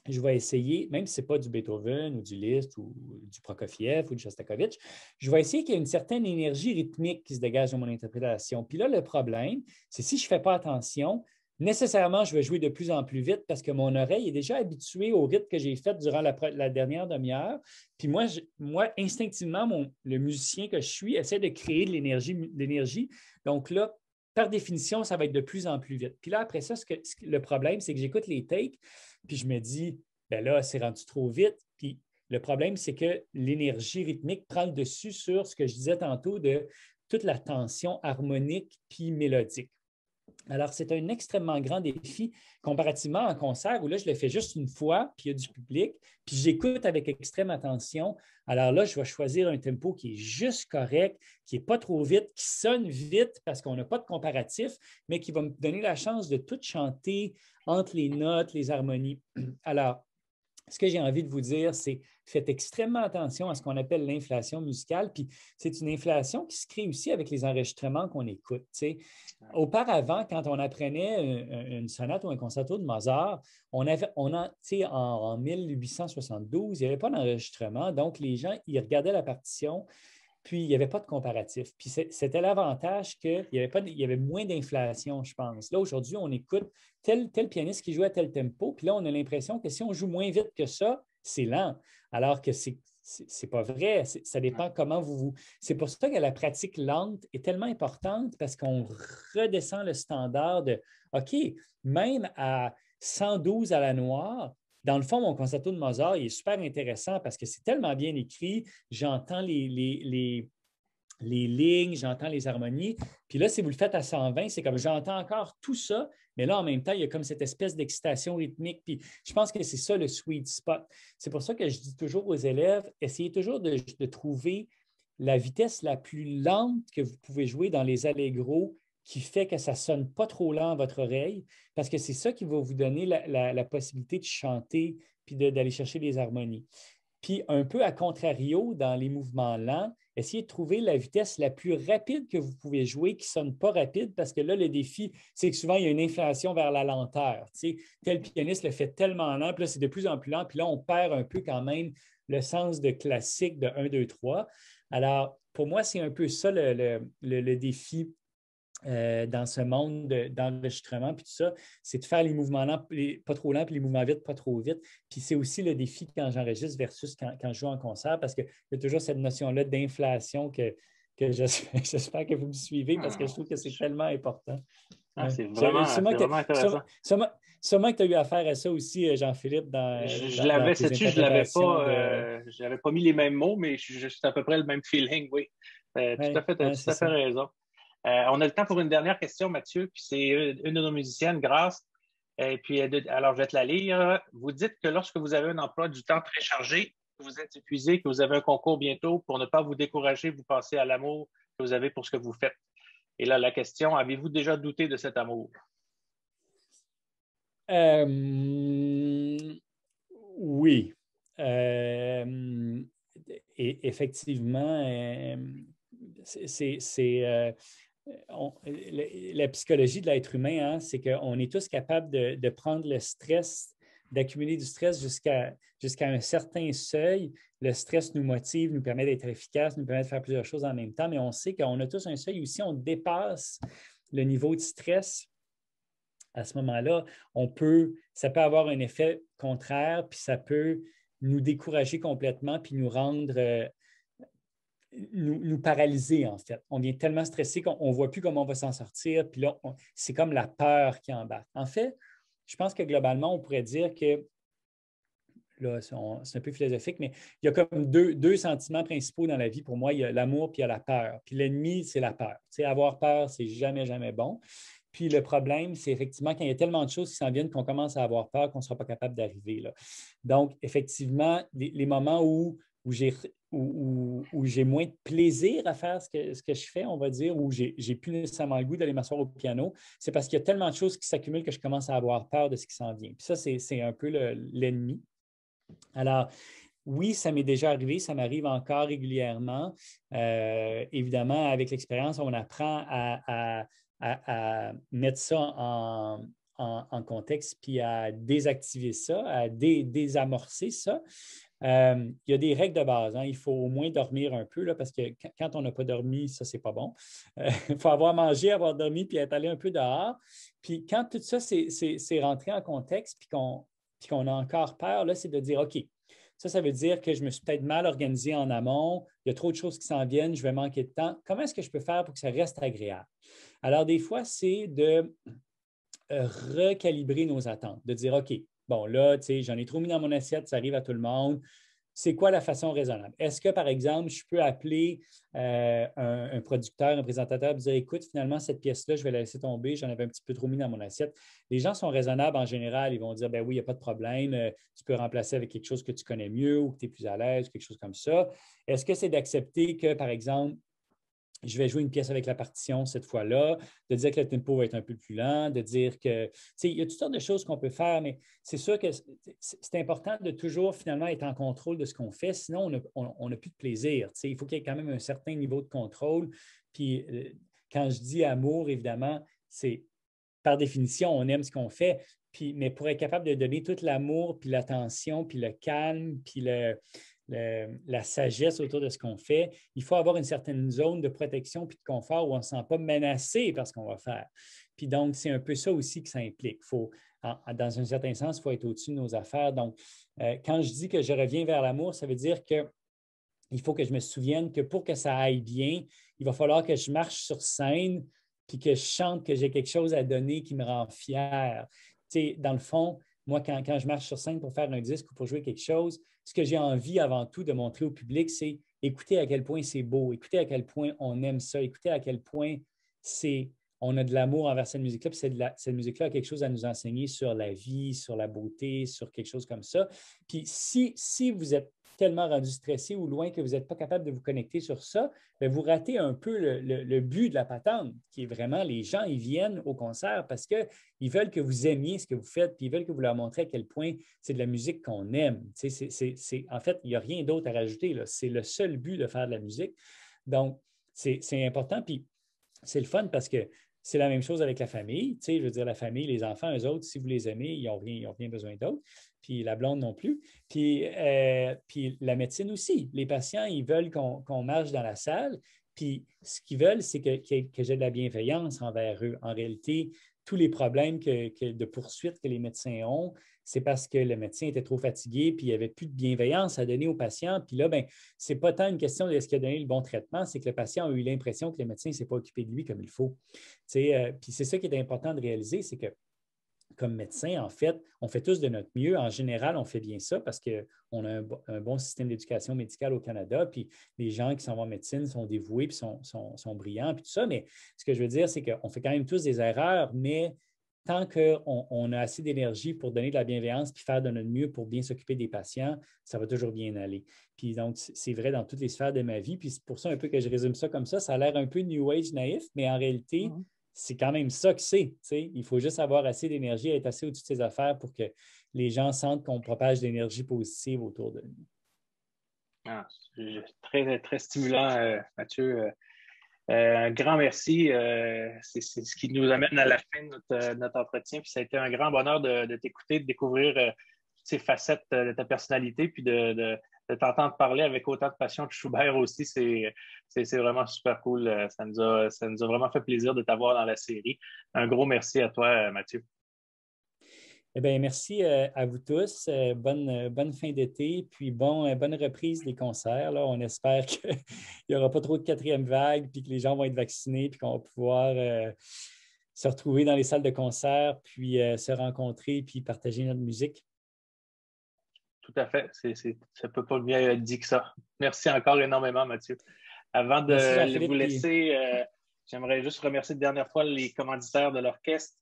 je vais essayer, même si ce n'est pas du Beethoven ou du Liszt ou du Prokofiev ou du Shostakovich, je vais essayer qu'il y ait une certaine énergie rythmique qui se dégage dans mon interprétation. Puis là, le problème, c'est si je ne fais pas attention, nécessairement, je vais jouer de plus en plus vite parce que mon oreille est déjà habituée au rythme que j'ai fait durant la, dernière demi-heure. Puis moi, moi instinctivement, mon, le musicien que je suis essaie de créer de l'énergie. Donc là, par définition, ça va être de plus en plus vite. Puis là, après ça, le problème, c'est que j'écoute les takes, puis je me dis, ben là, c'est rendu trop vite. Puis le problème, c'est que l'énergie rythmique prend le dessus sur ce que je disais tantôt de toute la tension harmonique puis mélodique. Alors, c'est un extrêmement grand défi comparativement à un concert où là, je le fais juste une fois, puis il y a du public, puis j'écoute avec extrême attention. Alors là, je vais choisir un tempo qui est juste correct, qui n'est pas trop vite, qui sonne vite parce qu'on n'a pas de comparatif, mais qui va me donner la chance de tout chanter entre les notes, les harmonies. Alors, ce que j'ai envie de vous dire, c'est faites extrêmement attention à ce qu'on appelle l'inflation musicale. Puis c'est une inflation qui se crée aussi avec les enregistrements qu'on écoute. Auparavant, quand on apprenait une, sonate ou un concerto de Mozart, on avait, en, en 1872, il n'y avait pas d'enregistrement. Donc les gens, ils regardaient la partition, puis, il n'y avait pas de comparatif. Puis, c'était l'avantage qu'il y, avait y avait moins d'inflation, je pense. Là, aujourd'hui, on écoute tel, pianiste qui joue à tel tempo. Puis là, on a l'impression que si on joue moins vite que ça, c'est lent. Alors que c'est c'est pas vrai. Ça dépend comment vous. vous... C'est pour ça que la pratique lente est tellement importante parce qu'on redescend le standard de OK, même à 112 à la noire, dans le fond, mon concerto de Mozart il est super intéressant parce que c'est tellement bien écrit. J'entends les, les, lignes, j'entends les harmonies. Puis là, si vous le faites à 120, c'est comme j'entends encore tout ça, mais là, en même temps, il y a comme cette espèce d'excitation rythmique. Puis je pense que c'est ça le sweet spot. C'est pour ça que je dis toujours aux élèves, essayez toujours de, de, trouver la vitesse la plus lente que vous pouvez jouer dans les allégros qui fait que ça sonne pas trop lent à votre oreille, parce que c'est ça qui va vous donner la, possibilité de chanter puis d'aller chercher des harmonies. Puis un peu à contrario, dans les mouvements lents, essayez de trouver la vitesse la plus rapide que vous pouvez jouer qui ne sonne pas rapide, parce que là, le défi, c'est que souvent, il y a une inflation vers la lenteur. Tu tel pianiste le fait tellement lent, puis là, c'est de plus en plus lent, puis là, on perd un peu quand même le sens de classique de 1, 2, 3. Alors, pour moi, c'est un peu ça le, le, le défi euh, dans ce monde d'enregistrement, puis tout ça, c'est de faire les mouvements pas trop lents, puis les mouvements vite, pas trop vite. Puis c'est aussi le défi quand j'enregistre versus quand, je joue en concert, parce qu'il y a toujours cette notion-là d'inflation que, que j'espère, que vous me suivez, parce que je trouve que c'est tellement important. Ah, c'est vraiment, intéressant. Sûrement, que tu as eu affaire à ça aussi, euh, Jean-Philippe, Je, l'avais, sais tu je l'avais pas. Euh, j'avais pas mis les mêmes mots, mais c'est à peu près le même feeling, oui. tu as tout à fait raison. Euh, on a le temps pour une dernière question, Mathieu, puis c'est une de nos musiciennes, Grâce. Et euh, puis, euh, alors, je vais te la lire. Vous dites que lorsque vous avez un emploi du temps très chargé, que vous êtes épuisé, que vous avez un concours bientôt, pour ne pas vous décourager, vous pensez à l'amour que vous avez pour ce que vous faites. Et là, la question, avez-vous déjà douté de cet amour? oui. effectivement, c'est la psychologie de l'être humain, hein, c'est qu'on est tous capables de, prendre le stress, d'accumuler du stress jusqu'à un certain seuil. Le stress nous motive, nous permet d'être efficace, nous permet de faire plusieurs choses en même temps, mais on sait qu'on a tous un seuil où si on dépasse le niveau de stress, à ce moment-là, on peut, ça peut avoir un effet contraire, puis ça peut nous décourager complètement, puis nous rendre euh, nous, paralyser, en fait. On est tellement stressé qu'on ne voit plus comment on va s'en sortir. Puis là, c'est comme la peur qui embarque. En fait, je pense que globalement, on pourrait dire que, là, c'est un peu philosophique, mais il y a comme deux, sentiments principaux dans la vie pour moi. Il y a l'amour, puis il y a la peur. Puis l'ennemi, c'est la peur. Tu avoir peur, c'est jamais, jamais bon. Puis le problème, c'est effectivement quand il y a tellement de choses qui s'en viennent qu'on commence à avoir peur qu'on ne sera pas capable d'arriver. Donc, effectivement, les moments où où j'ai où, j'ai moins de plaisir à faire ce que, ce que je fais, on va dire, où j'ai plus nécessairement le goût d'aller m'asseoir au piano, c'est parce qu'il y a tellement de choses qui s'accumulent que je commence à avoir peur de ce qui s'en vient. Puis ça, c'est un peu l'ennemi. Alors, oui, ça m'est déjà arrivé, ça m'arrive encore régulièrement. Euh, évidemment, avec l'expérience, on apprend à, mettre ça en, contexte, puis à désactiver ça, à désamorcer ça. Euh, il y a des règles de base. Hein. Il faut au moins dormir un peu parce que quand on n'a pas dormi, ça, c'est pas bon. Euh, il faut avoir mangé, avoir dormi, puis être allé un peu dehors. Puis quand tout ça, c'est rentré en contexte, puis qu'on a encore peur, c'est de dire OK, ça, ça veut dire que je me suis peut-être mal organisé en amont, il y a trop de choses qui s'en viennent, je vais manquer de temps. Comment est-ce que je peux faire pour que ça reste agréable? Alors, des fois, c'est de recalibrer nos attentes, de dire OK, bon, là, tu sais, j'en ai trop mis dans mon assiette, ça arrive à tout le monde. C'est quoi la façon raisonnable? Est-ce que, par exemple, je peux appeler euh, un, producteur, un présentateur, et dire écoute, finalement, cette pièce-là, je vais la laisser tomber, j'en avais un petit peu trop mis dans mon assiette. Les gens sont raisonnables en général, ils vont dire ben oui, il n'y a pas de problème, euh, tu peux remplacer avec quelque chose que tu connais mieux ou que tu es plus à l'aise, quelque chose comme ça. Est-ce que c'est d'accepter que, par exemple, je vais jouer une pièce avec la partition cette fois-là, de dire que le tempo va être un peu plus lent, de dire que, tu sais, il y a toutes sortes de choses qu'on peut faire, mais c'est sûr que c'est important de toujours finalement être en contrôle de ce qu'on fait, sinon on n'a plus de plaisir, tu sais, il faut qu'il y ait quand même un certain niveau de contrôle. Puis euh, quand je dis amour, évidemment, c'est par définition, on aime ce qu'on fait, puis, mais pour être capable de donner tout l'amour, puis l'attention, puis le calme, puis le, la sagesse autour de ce qu'on fait. Il faut avoir une certaine zone de protection puis de confort où on ne se sent pas menacé par ce qu'on va faire. Puis donc, c'est un peu ça aussi que ça implique. Faut, dans un certain sens, il faut être au-dessus de nos affaires. Donc, euh, quand je dis que je reviens vers l'amour, ça veut dire que il faut que je me souvienne que pour que ça aille bien, il va falloir que je marche sur scène puis que je chante que j'ai quelque chose à donner qui me rend fier. Tu sais, dans le fond, moi, quand, quand, je marche sur scène pour faire un disque ou pour jouer quelque chose, ce que j'ai envie avant tout de montrer au public, c'est écouter à quel point c'est beau, écoutez à quel point on aime ça, écouter à quel point c'est on a de l'amour envers cette musique-là, puis cette, musique-là a quelque chose à nous enseigner sur la vie, sur la beauté, sur quelque chose comme ça. Puis si, si vous êtes tellement rendu stressé ou loin que vous n'êtes pas capable de vous connecter sur ça, ben, vous ratez un peu le, but de la patente, qui est vraiment les gens, ils viennent au concert parce qu'ils veulent que vous aimiez ce que vous faites, puis ils veulent que vous leur montrez à quel point c'est de la musique qu'on aime. en fait, il n'y a rien d'autre à rajouter. C'est le seul but de faire de la musique. Donc, c'est important. Puis c'est le fun parce que c'est la même chose avec la famille. Tu sais, je veux dire, la famille, les enfants, eux autres, si vous les aimez, ils n'ont rien, rien, besoin d'autre. Puis la blonde non plus. Puis, euh, puis la médecine aussi. Les patients, ils veulent qu'on marche dans la salle. Puis ce qu'ils veulent, c'est que j'ai de la bienveillance envers eux. En réalité, tous les problèmes de poursuite que les médecins ont, c'est parce que le médecin était trop fatigué, puis il n'y avait plus de bienveillance à donner au patient. Puis là, ben, ce n'est pas tant une question de ce qu'il a donné le bon traitement, c'est que le patient a eu l'impression que le médecin ne s'est pas occupé de lui comme il faut. Euh, puis c'est ça qui est important de réaliser, c'est que comme médecin, en fait, on fait tous de notre mieux. En général, on fait bien ça parce qu'on a un, bon système d'éducation médicale au Canada, puis les gens qui s'en vont en médecine sont dévoués, puis sont, brillants, puis tout ça. Mais ce que je veux dire, c'est qu'on fait quand même tous des erreurs, mais tant qu'on a assez d'énergie pour donner de la bienveillance, puis faire de notre mieux pour bien s'occuper des patients, ça va toujours bien aller. Puis donc, c'est vrai dans toutes les sphères de ma vie. Puis c'est pour ça un peu que je résume ça comme ça. Ça a l'air un peu New Age naïf, mais en réalité, mm-hmm c'est quand même ça que c'est. Il faut juste avoir assez d'énergie, être assez au-dessus de ses affaires pour que les gens sentent qu'on propage de l'énergie positive autour de nous. Ah, très, très stimulant, euh, Mathieu. Euh, euh, un grand merci. c'est ce qui nous amène à la fin de notre, entretien. ça a été un grand bonheur de, t'écouter, de découvrir toutes ces facettes de ta personnalité, puis de, t'entendre parler avec autant de passion que Schubert aussi, c'est, vraiment super cool. Euh, ça nous, a, ça nous a vraiment fait plaisir de t'avoir dans la série. Un gros merci à toi, euh, Mathieu. Eh bien, merci euh, à vous tous. Bonne, bonne fin d'été, puis bon, bonne reprise des concerts. On espère qu'il n'y aura pas trop de quatrième vague, puis que les gens vont être vaccinés, puis qu'on va pouvoir se retrouver dans les salles de concert, puis se rencontrer, puis partager notre musique tout à fait. ça ne peut pas mieux être dit que ça. Merci encore énormément, Mathieu. Avant de vous laisser, euh, j'aimerais juste remercier une dernière fois les commanditaires de l'orchestre,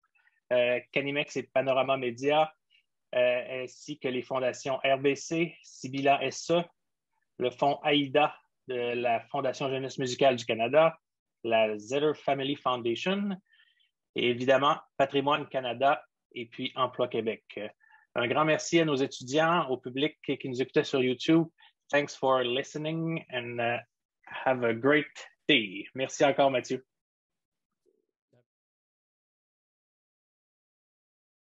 euh, Canimex et Panorama Média, euh, ainsi que les fondations RBC, Sibila SE, le fonds AIDA de la Fondation Jeunesse Musicale du Canada, la Zeller Family Foundation, et évidemment Patrimoine Canada et puis Emploi Québec. Un grand merci à nos étudiants, au public qui, nous écoutait sur YouTube. Thanks for listening and uh, have a great day. Merci encore, Mathieu.